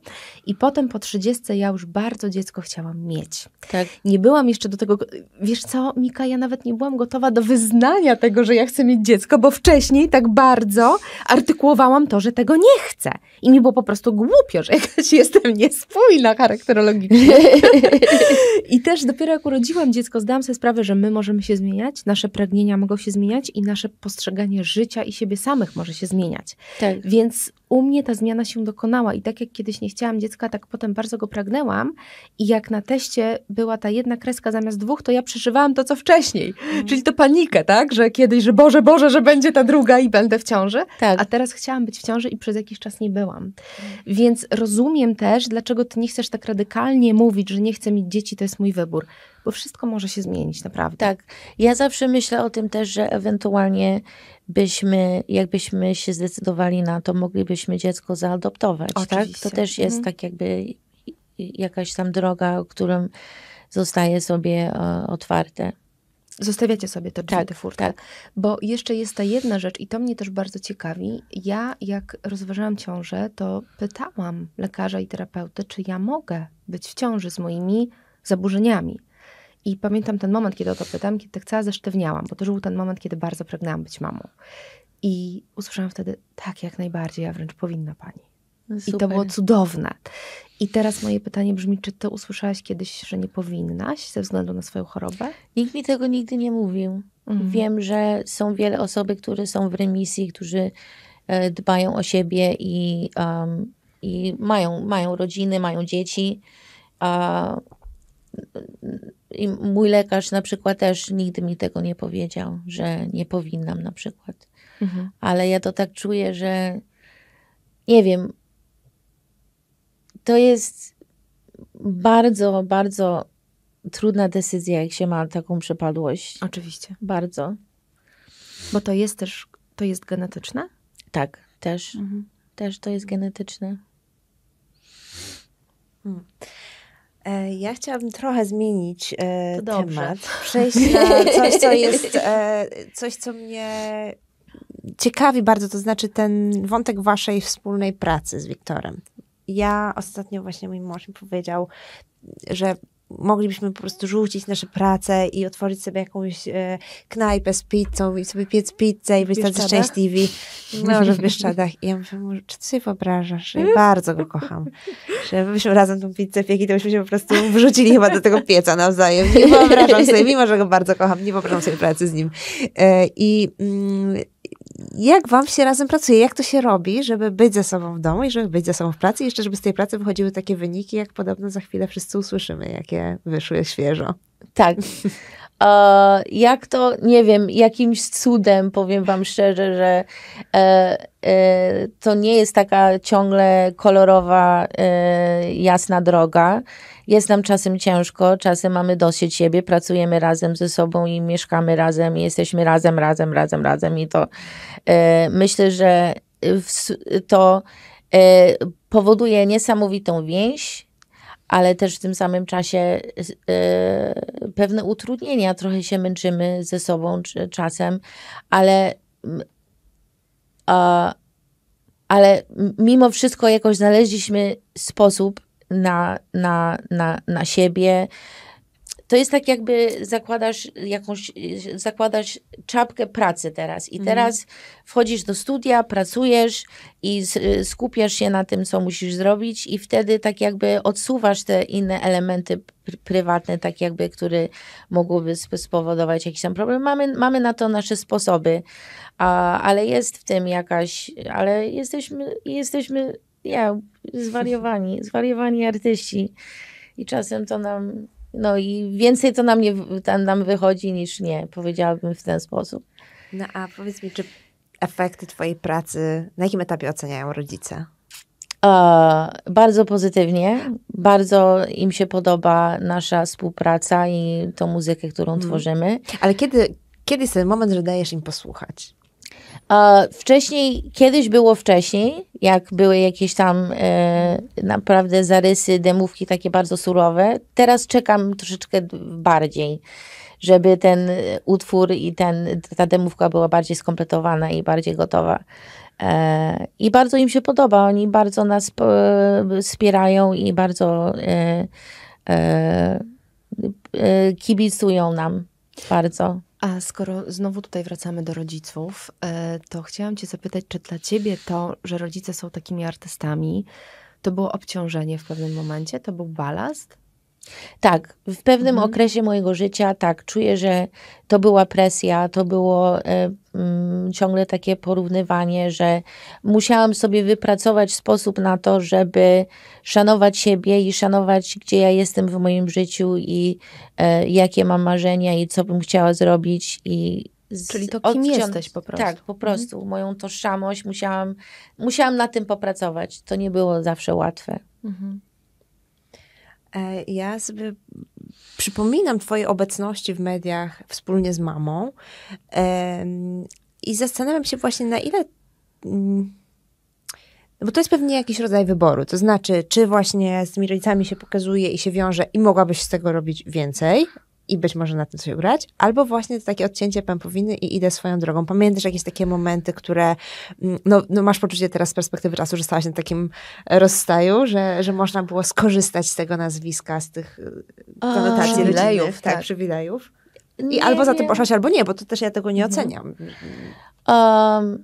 i potem po 30 ja już bardzo dziecko chciałam mieć. Tak. Nie byłam jeszcze do tego, wiesz co, Mika, ja nawet nie byłam gotowa do wyznania tego, że ja chcę mieć dziecko, bo wcześniej tak bardzo artykułowałam to, że tego nie chcę. I mi było po prostu głupio, że jakaś (laughs) jestem niespójna charakterologicznie. (laughs) I też dopiero jak urodziłam dziecko, zdałam sobie sprawę, że my możemy się zmieniać, nasze pragnienia mogą się zmieniać i nasze postrzeganie życia i siebie same może się zmieniać. Tak. Więc u mnie ta zmiana się dokonała i tak jak kiedyś nie chciałam dziecka, tak potem bardzo go pragnęłam i jak na teście była ta jedna kreska zamiast dwóch, to ja przeżywałam to, co wcześniej. Mhm. Czyli to panikę, tak? Że kiedyś, że Boże, Boże, że będzie ta druga i będę w ciąży. Tak. A teraz chciałam być w ciąży i przez jakiś czas nie byłam. Mhm. Więc rozumiem też, dlaczego ty nie chcesz tak radykalnie mówić, że nie chcę mieć dzieci, to jest mój wybór bo wszystko może się zmienić, naprawdę. Tak. Ja zawsze myślę o tym też, że ewentualnie byśmy, jakbyśmy się zdecydowali na to, moglibyśmy dziecko zaadoptować, tak? To też jest mhm. tak jakby jakaś tam droga, którą zostaje sobie e, otwarte. Zostawiacie sobie to drzwi, tak, te furtki. Tak. Bo jeszcze jest ta jedna rzecz i to mnie też bardzo ciekawi. Ja jak rozważałam ciążę, to pytałam lekarza i terapeuty, czy ja mogę być w ciąży z moimi zaburzeniami. I pamiętam ten moment, kiedy o to pytam, kiedy tak cała zesztywniałam, bo to już był ten moment, kiedy bardzo pragnęłam być mamą. I usłyszałam wtedy, tak, jak najbardziej, ja wręcz powinna pani. No I to było cudowne. I teraz moje pytanie brzmi, czy ty usłyszałaś kiedyś, że nie powinnaś ze względu na swoją chorobę? Nikt mi tego nigdy nie mówił. Mhm. Wiem, że są wiele osoby, które są w remisji, którzy e, dbają o siebie i, um, i mają, mają rodziny, mają dzieci. Uh, i mój lekarz na przykład też nigdy mi tego nie powiedział, że nie powinnam na przykład. Mhm. Ale ja to tak czuję, że nie wiem. To jest bardzo, bardzo trudna decyzja, jak się ma taką przepadłość. Oczywiście. Bardzo. Bo to jest też, to jest genetyczne? Tak, też. Mhm. Też to jest genetyczne. Hmm. E, ja chciałabym trochę zmienić e, temat, (laughs) przejść na coś, co jest, e, coś, co mnie ciekawi bardzo, to znaczy ten wątek waszej wspólnej pracy z Wiktorem. Ja ostatnio właśnie mój mąż mi powiedział, że moglibyśmy po prostu rzucić nasze prace i otworzyć sobie jakąś e, knajpę z pizzą i sobie piec pizzę i być tacy szczęśliwi. Może no, w Bieszczadach. I ja mówię, czy ty sobie wyobrażasz? Ja (laughs) bardzo go kocham. Że byśmy razem tą pizzę piekli, to byśmy się po prostu wrzucili chyba do tego pieca nawzajem. Nie wyobrażam sobie, mimo że go bardzo kocham, nie wyobrażam sobie pracy z nim. E, I mm, jak wam się razem pracuje? Jak to się robi, żeby być ze sobą w domu i żeby być ze sobą w pracy? I jeszcze, żeby z tej pracy wychodziły takie wyniki, jak podobno za chwilę wszyscy usłyszymy, jakie wyszły świeżo. Tak. (laughs) E, jak to, nie wiem, jakimś cudem, powiem Wam szczerze, że e, e, to nie jest taka ciągle kolorowa, e, jasna droga. Jest nam czasem ciężko, czasem mamy dosyć siebie, pracujemy razem ze sobą i mieszkamy razem, i jesteśmy razem, razem, razem, razem. I to e, myślę, że e, w, to e, powoduje niesamowitą więź, ale też w tym samym czasie e, pewne utrudnienia. Trochę się męczymy ze sobą czy, czasem, ale. A, ale mimo wszystko jakoś znaleźliśmy sposób, na, na, na, na siebie. To jest tak, jakby zakładasz jakąś, zakładasz czapkę pracy teraz. I mhm. teraz mhm. wchodzisz do studia, pracujesz i skupiasz się na tym, co musisz zrobić, i wtedy tak jakby odsuwasz te inne elementy prywatne, tak jakby, które mogłyby spowodować jakiś tam problem. Mamy, mamy na to nasze sposoby, a, ale jest w tym jakaś, ale jesteśmy, jesteśmy, ja zwariowani, zwariowani artyści. I czasem to nam, no i więcej to nam, nie, nam wychodzi niż nie, powiedziałabym w ten sposób. No a powiedz mi, czy efekty Twojej pracy, na jakim etapie oceniają rodzice? E, bardzo pozytywnie, bardzo im się podoba nasza współpraca i tą muzykę, którą hmm. tworzymy. Ale kiedy, kiedy jest ten moment, że dajesz im posłuchać? Wcześniej, kiedyś było wcześniej, jak były jakieś tam e, naprawdę zarysy, demówki takie bardzo surowe. Teraz czekam troszeczkę bardziej, żeby ten utwór i ten, ta demówka była bardziej skompletowana i bardziej gotowa. E, I bardzo im się podoba, oni bardzo nas wspierają i bardzo e, e, e, kibicują nam bardzo. A skoro znowu tutaj wracamy do rodziców, e, to chciałam Cię zapytać, czy dla Ciebie to, że rodzice są takimi artystami, to było obciążenie w pewnym momencie, to był balast? Tak, w pewnym mhm. okresie mojego życia, tak, czuję, że to była presja, to było e, mm, ciągle takie porównywanie, że musiałam sobie wypracować sposób na to, żeby szanować siebie i szanować, gdzie ja jestem w moim życiu i e, jakie mam marzenia i co bym chciała zrobić i z, Czyli to kim odciąć, jesteś po prostu. Tak, po mhm. prostu. Mhm. Moją tożsamość musiałam, musiałam na tym popracować. To nie było zawsze łatwe. Mhm. E, ja sobie przypominam Twojej obecności w mediach wspólnie z mamą i zastanawiam się właśnie na ile. Mm, no bo to jest pewnie jakiś rodzaj wyboru. To znaczy, czy właśnie z rodzicami się pokazuje i się wiąże i mogłabyś z tego robić więcej, i być może na tym coś ugrać, albo właśnie takie odcięcie pępowiny i idę swoją drogą. Pamiętasz jakieś takie momenty, które, mm, no, no masz poczucie teraz z perspektywy czasu, że stałaś na takim rozstaju, że, że można było skorzystać z tego nazwiska, z tych e, konotacji przywilejów. tak, tak, przywilejów. I nie, albo za tym poszłaś, albo nie, bo to też ja tego nie mhm. oceniam. Um,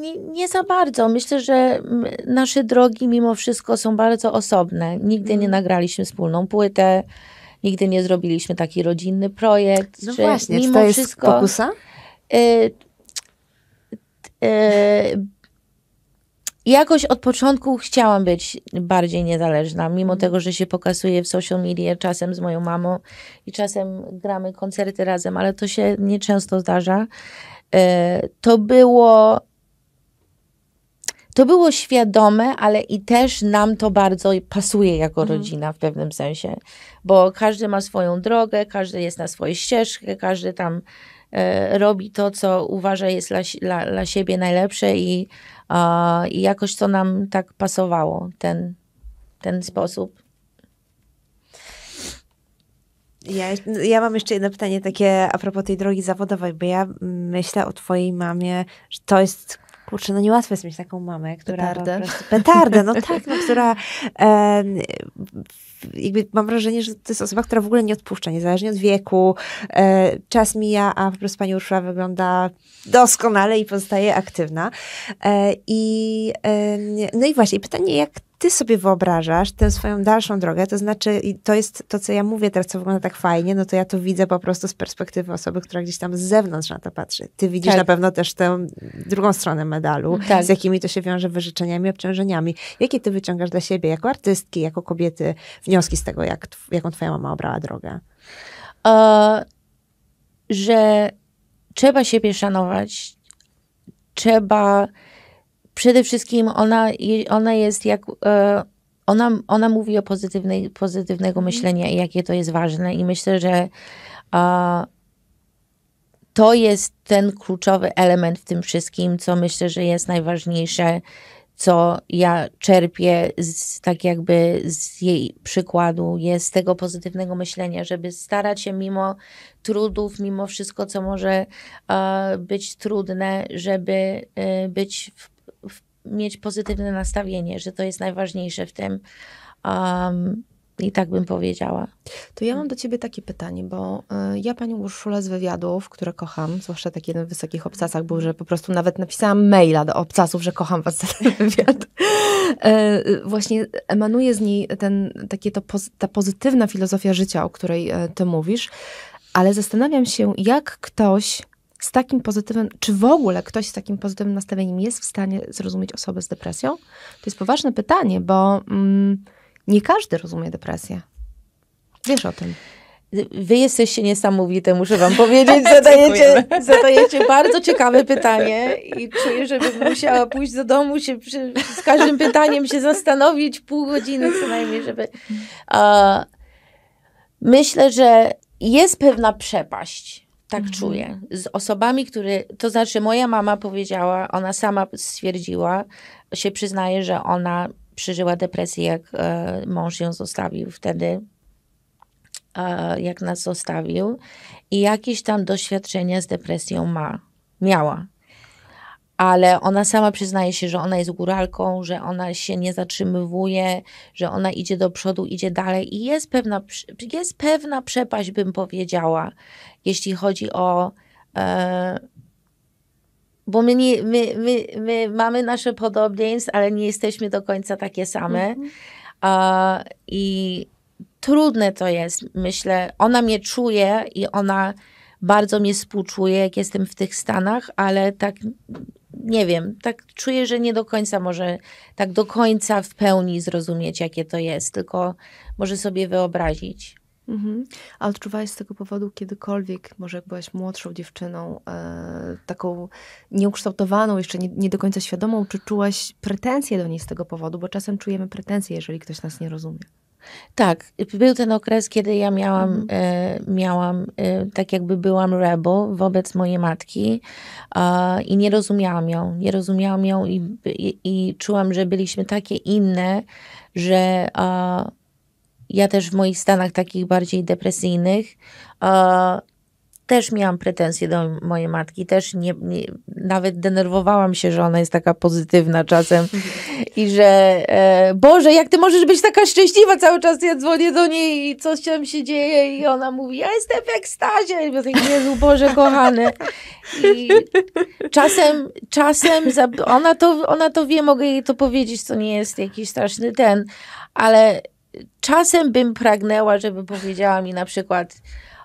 nie, nie, za bardzo. Myślę, że nasze drogi mimo wszystko są bardzo osobne. Nigdy nie mhm. nagraliśmy wspólną płytę. Nigdy nie zrobiliśmy taki rodzinny projekt. No właśnie, mimo czy to jest wszystko, pokusa? Y, y, jakoś od początku chciałam być bardziej niezależna, mimo mhm. tego, że się pokazuję w social media czasem z moją mamą i czasem gramy koncerty razem, ale to się nieczęsto zdarza. E, to było to było świadome, ale i też nam to bardzo pasuje jako mhm. rodzina w pewnym sensie, bo każdy ma swoją drogę, każdy jest na swojej ścieżce, każdy tam e, robi to, co uważa jest dla, dla, dla siebie najlepsze i, i jakoś to nam tak pasowało, ten, ten sposób. Ja, ja mam jeszcze jedno pytanie takie a propos tej drogi zawodowej, bo ja myślę o twojej mamie, że to jest Kurczę, no niełatwo jest mieć taką mamę, która... Petardę. Prostu, petardę, no tak, no, która... E, jakby mam wrażenie, że to jest osoba, która w ogóle nie odpuszcza, niezależnie od wieku. E, czas mija, a po prostu pani Urszula wygląda doskonale i pozostaje aktywna. E, i, no i właśnie, pytanie, jak ty sobie wyobrażasz tę swoją dalszą drogę, to znaczy, i to jest to, co ja mówię teraz, co wygląda tak fajnie, no to ja to widzę po prostu z perspektywy osoby, która gdzieś tam z zewnątrz na to patrzy. Ty widzisz tak. na pewno też tę drugą stronę medalu, mm, tak. z jakimi to się wiąże wyrzeczeniami, obciążeniami. Jakie ty wyciągasz dla siebie jako artystki, jako kobiety wnioski z tego, jak, jaką twoja mama obrała drogę? E, że trzeba siebie szanować, trzeba przede wszystkim ona, ona jest jak. E, ona, ona mówi o pozytywnej, pozytywnego mhm. myślenia i jakie to jest ważne. I myślę, że to jest ten kluczowy element w tym wszystkim, co myślę, że jest najważniejsze, co ja czerpię z, tak jakby z jej przykładu, jest tego pozytywnego myślenia, żeby starać się mimo trudów, mimo wszystko, co może być trudne, żeby e, być w mieć pozytywne nastawienie, że to jest najważniejsze w tym. Um, i tak bym powiedziała. To ja mam do ciebie takie pytanie, bo e, ja panią Urszulę z wywiadów, które kocham, zwłaszcza takie w wysokich obcasach był, że po prostu nawet napisałam maila do obcasów, że kocham was za ten (laughs) wywiad. E, właśnie emanuje z niej ten, takie to, ta pozytywna filozofia życia, o której e, ty mówisz, ale zastanawiam się, jak ktoś z takim pozytywnym, czy w ogóle ktoś z takim pozytywnym nastawieniem jest w stanie zrozumieć osobę z depresją? To jest poważne pytanie, bo mm, nie każdy rozumie depresję. Wiesz o tym. Wy jesteście niesamowite, muszę wam (laughs) powiedzieć. Zadajecie, zadajecie bardzo ciekawe pytanie i czuję, żebym musiała pójść do domu, się przy, z każdym pytaniem się zastanowić pół godziny co najmniej, żeby... Uh, myślę, że jest pewna przepaść tak mhm. czuję. Z osobami, które, to znaczy moja mama powiedziała, ona sama stwierdziła, się przyznaje, że ona przeżyła depresję, jak e, mąż ją zostawił wtedy, e, jak nas zostawił i jakieś tam doświadczenia z depresją ma, miała. Ale ona sama przyznaje się, że ona jest góralką, że ona się nie zatrzymywuje, że ona idzie do przodu, idzie dalej i jest pewna, jest pewna przepaść, bym powiedziała, jeśli chodzi o. E, bo my, nie, my, my, my mamy nasze podobieństwa, ale nie jesteśmy do końca takie same. E, I trudne to jest, myślę. Ona mnie czuje i ona bardzo mnie współczuje, jak jestem w tych Stanach, ale tak nie wiem, tak czuję, że nie do końca może tak do końca w pełni zrozumieć, jakie to jest, tylko może sobie wyobrazić. Mhm. A odczuwałaś z tego powodu kiedykolwiek, może jak byłaś młodszą dziewczyną, e, taką nieukształtowaną, jeszcze nie, nie, do końca świadomą, czy czułaś pretensje do niej z tego powodu? Bo czasem czujemy pretensje, jeżeli ktoś nas nie rozumie. Tak, był ten okres, kiedy ja miałam, mhm. e, miałam e, tak jakby byłam rebel wobec mojej matki e, i nie rozumiałam ją. Nie rozumiałam ją i, i, i czułam, że byliśmy takie inne, że ja też w moich stanach takich bardziej depresyjnych e, też miałam pretensje do mojej matki, też nie, nie, nawet denerwowałam się, że ona jest taka pozytywna czasem (laughs) i że e, Boże, jak ty możesz być taka szczęśliwa cały czas, ja dzwonię do niej i coś tam się dzieje i ona mówi, ja jestem w ekstazie, i tak, Jezu Boże kochany. I czasem, czasem, ona to, ona to wie, mogę jej to powiedzieć, co nie jest jakiś straszny ten, ale czasem bym pragnęła, żeby powiedziała mi na przykład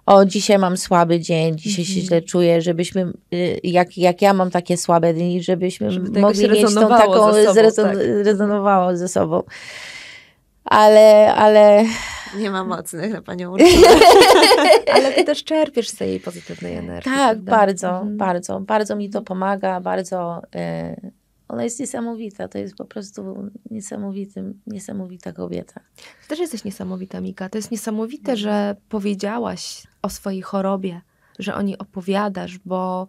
o dzisiaj mam słaby dzień, dzisiaj mm -hmm. się mhm. źle czuję, żebyśmy, y, jak, jak ja mam takie słabe dni, żebyśmy Żeby mogli mieć tą taką, ze sobą, zrezon tak. ze sobą. Ale, ale... Nie ma mocnych na panią (laughs) Ale ty też czerpiesz z tej pozytywnej energii. Tak, prawda? bardzo, mhm. bardzo. Bardzo mi to pomaga, bardzo... Y, ona jest niesamowita, to jest po prostu niesamowity, niesamowita kobieta. Ty też jesteś niesamowita, Mika. To jest niesamowite, no. że powiedziałaś o swojej chorobie, że o niej opowiadasz, bo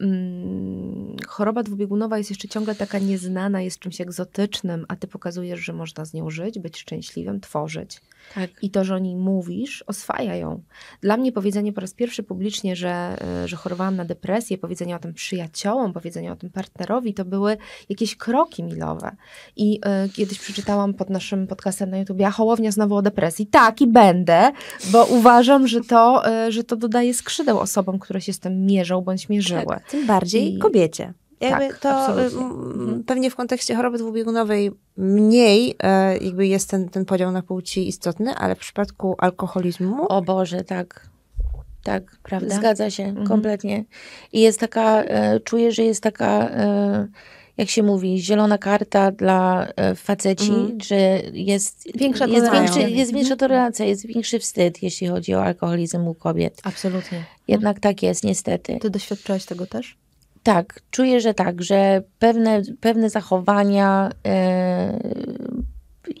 mm, choroba dwubiegunowa jest jeszcze ciągle taka nieznana, jest czymś egzotycznym, a ty pokazujesz, że można z nią żyć, być szczęśliwym, tworzyć tak. i to, że o niej mówisz, oswaja ją. Dla mnie powiedzenie po raz pierwszy publicznie, że, e, że chorowałam na depresję, powiedzenie o tym przyjaciołom, powiedzenie o tym partnerowi, to były jakieś kroki milowe. I y, kiedyś przeczytałam pod naszym podcastem na YouTube, a Hołownia znowu o depresji. Tak, i będę, bo uważam, że to, y, że to dodaje skrzydeł osobom, które się z tym mierzą bądź mierzyły. Tak, tym bardziej I... kobiecie. Jakby tak, to y, absolutnie. Mhm. pewnie w kontekście choroby dwubiegunowej mniej e, jakby jest ten, ten podział na płci istotny, ale w przypadku alkoholizmu. O Boże, tak. Tak, prawda? Zgadza się mhm. kompletnie. I jest taka, e, czuję, że jest taka. E, jak się mówi, zielona karta dla faceci, mhm. że jest, większa jest, większy, jest mhm. większa tolerancja, jest większy wstyd, jeśli chodzi o alkoholizm u kobiet. Absolutnie. Jednak tak jest, niestety. Ty doświadczyłaś tego też? Tak, czuję, że tak, że pewne, pewne zachowania. E,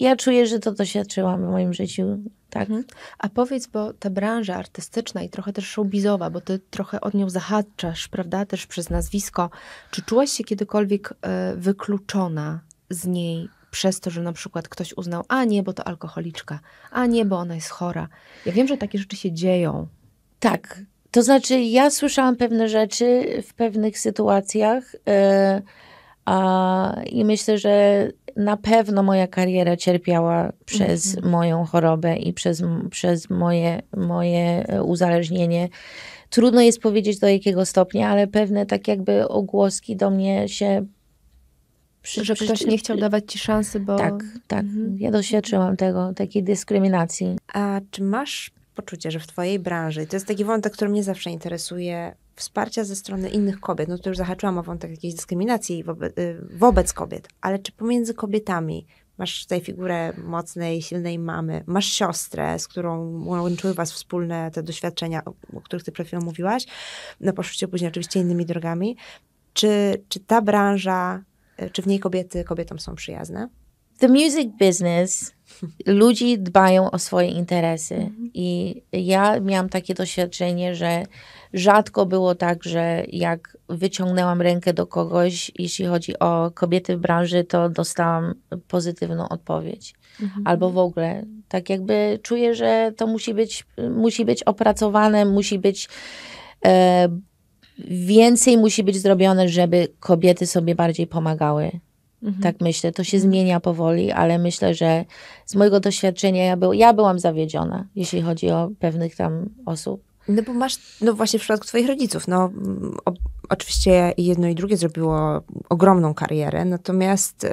ja czuję, że to doświadczyłam w moim życiu. Tak. Mhm. A powiedz, bo ta branża artystyczna i trochę też showbizowa, bo ty trochę od nią zahaczasz, prawda, też przez nazwisko. Czy czułaś się kiedykolwiek e, wykluczona z niej przez to, że na przykład ktoś uznał, a nie, bo to alkoholiczka, a nie, bo ona jest chora. Ja wiem, że takie rzeczy się dzieją. Tak, to znaczy, ja słyszałam pewne rzeczy w pewnych sytuacjach yy, a, i myślę, że na pewno moja kariera cierpiała przez mhm. moją chorobę i przez, przez moje, moje e, uzależnienie. Trudno jest powiedzieć do jakiego stopnia, ale pewne tak jakby ogłoski do mnie się przy, że przy, ktoś nie chciał dawać ci szansy, bo. Tak, tak. Mhm. Ja doświadczyłam tego, takiej dyskryminacji. A czy masz poczucie, że w twojej branży, i to jest taki wątek, który mnie zawsze interesuje, wsparcia ze strony innych kobiet, no to już zahaczyłam o wątek jakiejś dyskryminacji wobec, y, wobec kobiet, ale czy pomiędzy kobietami masz tutaj figurę mocnej, silnej mamy, masz siostrę, z którą łączyły was wspólne te doświadczenia, o, których ty przed chwilą mówiłaś, no poszłyście później oczywiście innymi drogami, czy, czy ta branża, y, czy w niej kobiety kobietom są przyjazne? The music business ludzi dbają o swoje interesy. Mhm. I ja miałam takie doświadczenie, że rzadko było tak, że jak wyciągnęłam rękę do kogoś, jeśli chodzi o kobiety w branży, to dostałam pozytywną odpowiedź. Mhm. Albo w ogóle tak jakby czuję, że to musi być, musi być opracowane, musi być. E, więcej musi być zrobione, żeby kobiety sobie bardziej pomagały Mhm. Tak myślę, to się zmienia powoli, ale myślę, że z mojego doświadczenia ja, był, ja byłam zawiedziona, jeśli chodzi o pewnych tam osób. No bo masz, no właśnie w przypadku twoich rodziców, no o, oczywiście jedno i drugie zrobiło ogromną karierę, natomiast y,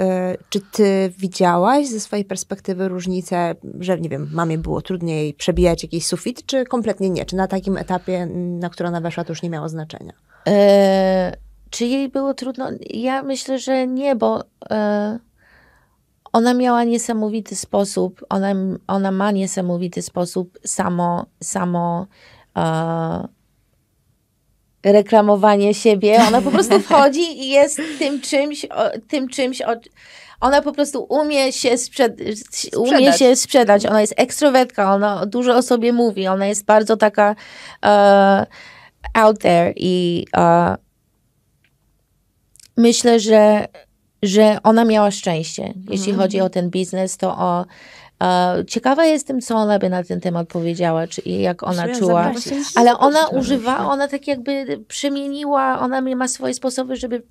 czy ty widziałaś ze swojej perspektywy różnicę, że nie wiem, mamie było trudniej przebijać jakiś sufit, czy kompletnie nie? Czy na takim etapie, na który ona weszła, to już nie miało znaczenia? Y czy jej było trudno? Ja myślę, że nie, bo e, ona miała niesamowity sposób, ona, ona ma niesamowity sposób samo, samo e, reklamowanie siebie. Ona po prostu (laughs) wchodzi i jest tym czymś, o, tym czymś, o, ona po prostu umie się, sprzed, umie się sprzedać. Ona jest ekstrowertka, ona dużo o sobie mówi, ona jest bardzo taka uh, out there i uh, myślę, że, że ona miała szczęście, mhm. jeśli chodzi o ten biznes, to o Ciekawa jestem, co ona by na ten temat powiedziała, czy jak ona czuła. Ale ona używa, ona tak jakby przemieniła, ona ma swoje sposoby, żeby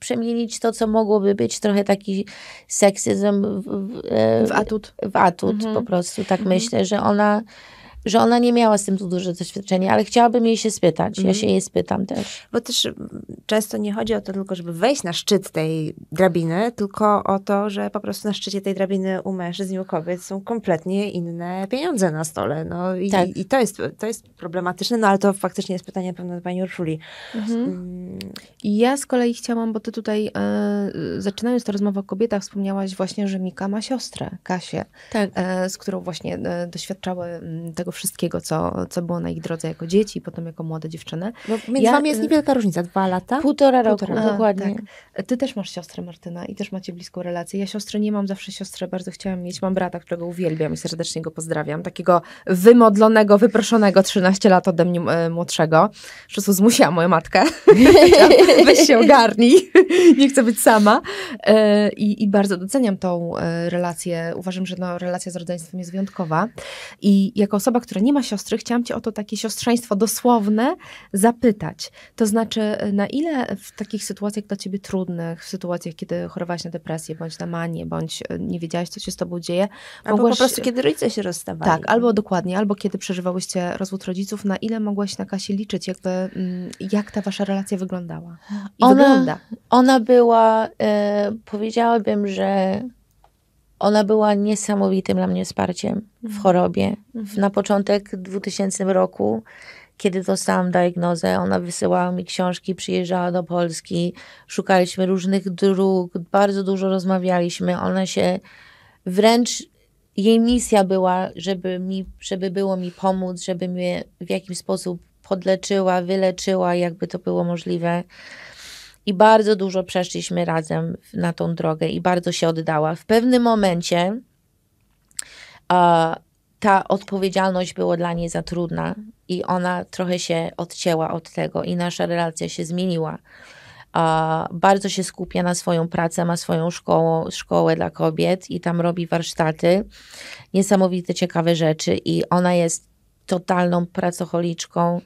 przemienić to, co mogłoby być trochę taki seksyzm w, w, e, w atut. W atut mhm. po prostu, tak mhm. myślę, że ona że ona nie miała z tym tu duże doświadczenia, ale chciałabym jej się spytać. Mm. Ja mhm. się jej spytam też. Bo też mm, często nie chodzi o to tylko, żeby wejść na szczyt tej drabiny, tylko o to, że po prostu na szczycie tej drabiny u mężczyzn i u kobiet są kompletnie inne pieniądze na stole. No i, tak. i to, jest, to jest problematyczne, no ale to faktycznie jest pytanie pewne do pani Urszuli. Mhm. Mm. Ja z kolei chciałam, bo ty tutaj y, zaczynając tę rozmowę o kobietach wspomniałaś właśnie, że Mika ma siostrę, Kasię, tak. E, z którą właśnie y, doświadczały mm, tego wszystkiego, co, co było na ich drodze jako dzieci, potem jako młode dziewczyny. Bo no, między ja, wami jest y, niewielka różnica, dwa lata? Półtora roku, półtora. No, dokładnie. Tak. Ty też masz siostrę Martyna i też macie bliską relację. Ja siostrę nie mam, zawsze siostrę bardzo chciałam mieć. Mam brata, którego uwielbiam i serdecznie go pozdrawiam. Takiego wymodlonego, wyproszonego, 13 lat ode mnie e, młodszego. Po prostu zmusiła moją matkę. (laughs) Weź się ogarnij, nie chcę być sama. E, i, I bardzo doceniam tą e, relację. Uważam, że no, relacja z rodzeństwem jest wyjątkowa. I jako osoba, osoba, która nie ma siostry, chciałam Cię o to takie siostrzeństwo dosłowne zapytać. To znaczy, y, na ile w takich sytuacjach dla Ciebie trudnych, w sytuacjach, kiedy chorowałaś na depresję, bądź na manię, bądź y, nie wiedziałaś, co się z Tobą dzieje. Albo mogłaś... po prostu, kiedy rodzice się rozstawali. Tak, albo dokładnie, albo kiedy przeżywałyście rozwód rodziców, na ile mogłaś na Kasi liczyć, jakby mm, jak ta Wasza relacja wyglądała? I ona, wygląda. Ona była, e, powiedziałabym, że ona była niesamowitym dla mnie wsparciem w mhm. chorobie. Mhm. Na początek 2000 roku, kiedy dostałam diagnozę, ona wysyłała mi książki, przyjeżdżała do Polski, szukaliśmy różnych dróg, bardzo dużo rozmawialiśmy. Ona się wręcz jej misja była, żeby, mi, żeby było mi pomóc, żeby mnie w jakiś sposób podleczyła, wyleczyła, jakby to było możliwe i bardzo dużo przeszliśmy razem na tą drogę i bardzo się oddała. W pewnym momencie ta odpowiedzialność była dla niej za trudna i ona trochę się odcięła od tego i nasza relacja się zmieniła. bardzo się skupia na swoją pracę, ma swoją szkołę, szkołę dla kobiet i tam robi warsztaty, niesamowite ciekawe rzeczy i ona jest totalną pracocholiczką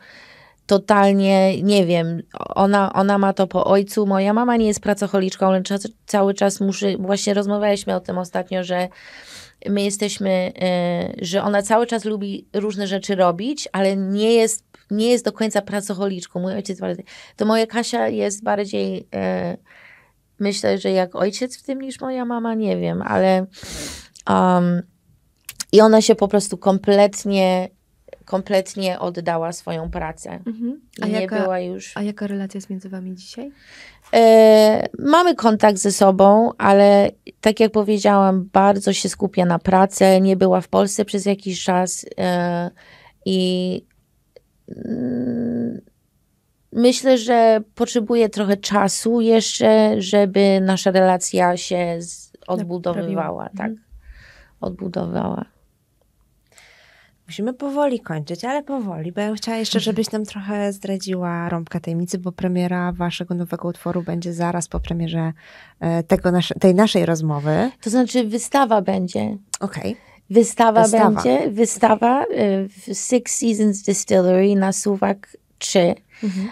totalnie, nie wiem, ona, ona ma to po ojcu, moja mama nie jest pracocholiczką, ale czas, cały czas muszę, właśnie rozmawialiśmy o tym ostatnio, że my jesteśmy, y, że ona cały czas lubi różne rzeczy robić, ale nie jest, nie jest do końca pracocholiczką. Mój ojciec bardziej, to moja Kasia jest bardziej, y, myślę, że jak ojciec w tym niż moja mama, nie wiem, ale um, i ona się po prostu kompletnie kompletnie oddała swoją pracę. Mhm. A, nie jaka, była już... a jaka relacja jest między wami dzisiaj? E, mamy kontakt ze sobą, ale tak jak powiedziałam, bardzo się skupia na pracy. Nie była w Polsce przez jakiś czas e, i mm, myślę, że potrzebuje trochę czasu jeszcze, żeby nasza relacja się tak, odbudowywała, tak? Mhm. Odbudowała. Musimy powoli kończyć, ale powoli, bo ja bym chciała jeszcze, mhm. żebyś nam trochę zdradziła rąbkę tajemnicy, bo premiera waszego nowego utworu będzie zaraz po premierze e, tego nasze, tej naszej rozmowy. To znaczy wystawa będzie. Okej. Okay. Wystawa, wystawa, będzie, wystawa e, w Six Seasons Distillery na Suwak 3 mhm.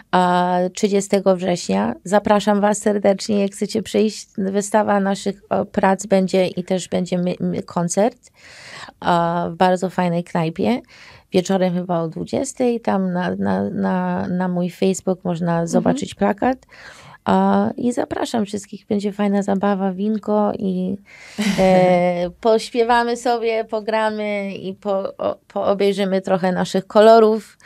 30 września. Zapraszam Was serdecznie, jak chcecie przyjść. Wystawa naszych e, prac będzie i też będzie koncert w bardzo fajnej knajpie. Wieczorem chyba o 20. Tam na, na, na, na mój Facebook można mhm. zobaczyć mhm. plakat. I zapraszam wszystkich. Będzie fajna zabawa, winko i e, (laughs) pośpiewamy sobie, pogramy i po, o, poobejrzymy trochę naszych kolorów.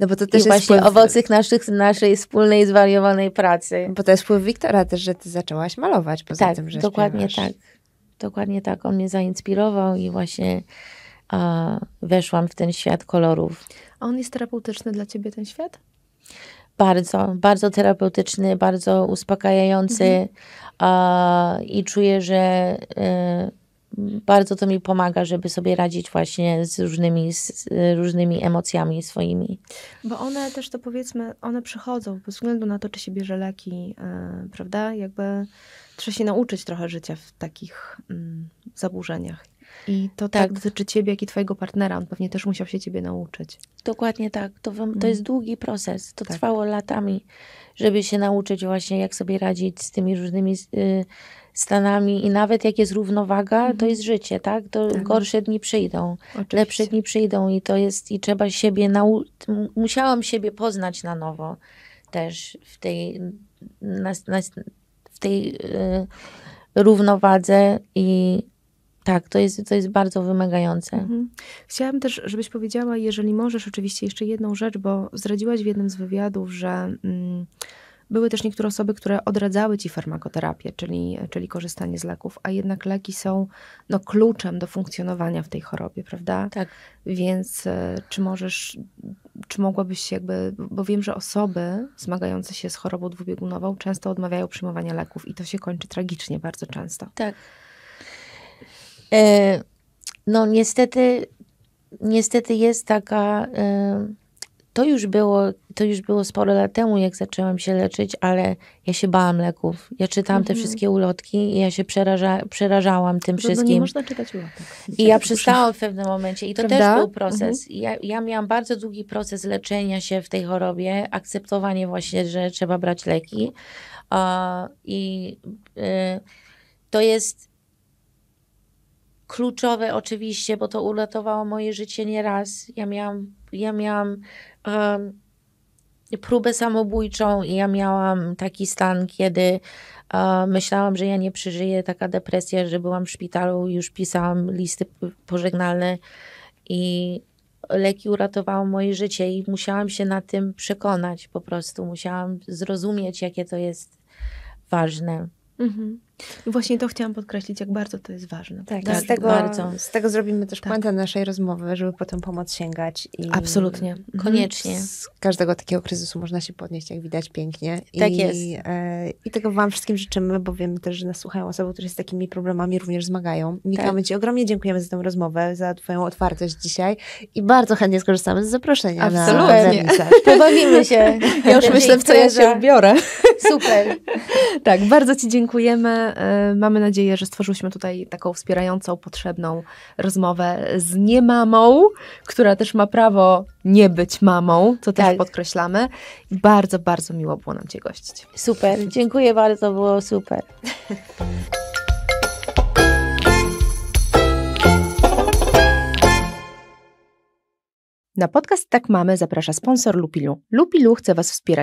No bo to też I jest właśnie wpływ... naszych, naszej wspólnej, zwariowanej pracy. Bo to jest wpływ Wiktora też, że ty zaczęłaś malować poza tak, tym, że dokładnie śpiewasz. tak. Dokładnie tak, on mnie zainspirował i właśnie a, weszłam w ten świat kolorów. A on jest terapeutyczny dla ciebie, ten świat? Bardzo, bardzo terapeutyczny, bardzo uspokajający mhm. a, i czuję, że y, bardzo to mi pomaga, żeby sobie radzić właśnie z różnymi, z różnymi emocjami swoimi. Bo one też to powiedzmy, one przychodzą bez względu na to, czy się bierze leki, e, prawda? Jakby trzeba się nauczyć trochę życia w takich mm, zaburzeniach. I to tak. tak. dotyczy ciebie, jak i twojego partnera. On pewnie też musiał się ciebie nauczyć. Dokładnie tak. To, to mm. jest długi proces. To tak. trwało latami, żeby się nauczyć właśnie, jak sobie radzić z tymi różnymi y, stanami. I nawet jak jest równowaga, mm. to mhm. jest życie, tak? To tak. gorsze dni przyjdą, Oczywiście. lepsze dni przyjdą i to jest, i trzeba siebie nauczyć. Musiałam siebie poznać na nowo też w tej nas, nas, tej y, równowadze i tak, to jest, to jest bardzo wymagające. Mhm. też, żebyś powiedziała, jeżeli możesz, oczywiście jeszcze jedną rzecz, bo zdradziłaś w jednym z wywiadów, że. Mm, były też niektóre osoby, które odradzały ci farmakoterapię, czyli, czyli korzystanie z leków, a jednak leki są no, kluczem do funkcjonowania w tej chorobie, prawda? Tak. Więc e, czy możesz, czy mogłabyś się jakby, bo wiem, że osoby zmagające się z chorobą dwubiegunową często odmawiają przyjmowania leków i to się kończy tragicznie bardzo często. Tak. E, no niestety, niestety jest taka... E, to już było, to już było sporo lat temu, jak zaczęłam się leczyć, ale ja się bałam leków. Ja czytałam te mhm. wszystkie ulotki i ja się przeraża, przerażałam tym Podobno wszystkim. nie można czytać ulotek. I ja przestałam w pewnym momencie i to Prawda? też był proces. Mhm. Ja, ja miałam bardzo długi proces leczenia się w tej chorobie, akceptowanie właśnie, że trzeba brać leki. Uh, I y, to jest kluczowe oczywiście, bo to uratowało moje życie nieraz. Ja miałam, ja miałam próbę samobójczą i ja miałam taki stan, kiedy myślałam, że ja nie przeżyję, taka depresja, że byłam w szpitalu, już pisałam listy pożegnalne i leki uratowały moje życie i musiałam się na tym przekonać po prostu. Musiałam zrozumieć, jakie to jest ważne. Mhm. I no właśnie to chciałam podkreślić, jak bardzo to jest ważne. Tak, tak z, tego, bardzo. z tego zrobimy też tak. puentę naszej rozmowy, żeby potem pomoc sięgać. I Absolutnie, mhm. koniecznie. Z każdego takiego kryzysu można się podnieść, jak widać pięknie. Tak I, jest. E, I tego wam wszystkim życzymy, bo wiemy też, że nas słuchają osoby, które z takimi problemami również zmagają. Mikamy tak. ci ogromnie dziękujemy za tę rozmowę, za twoją otwartość dzisiaj i bardzo chętnie skorzystamy z zaproszenia Absolutnie. (laughs) Pobawimy się. Ja już myślę, w co ja się ubiorę. Super. (laughs) tak, bardzo ci dziękujemy. Y, mamy, nadzieję, że stworzyliśmy tutaj taką wspierającą, potrzebną rozmowę z niemamą, która też ma prawo nie być mamą, co tak. też podkreślamy. Bardzo, bardzo miło było nam Cię gościć. Super, dziękuję bardzo, było super. Na podcast Tak Mamy zaprasza sponsor Lupilu. Lupilu chce Was wspierać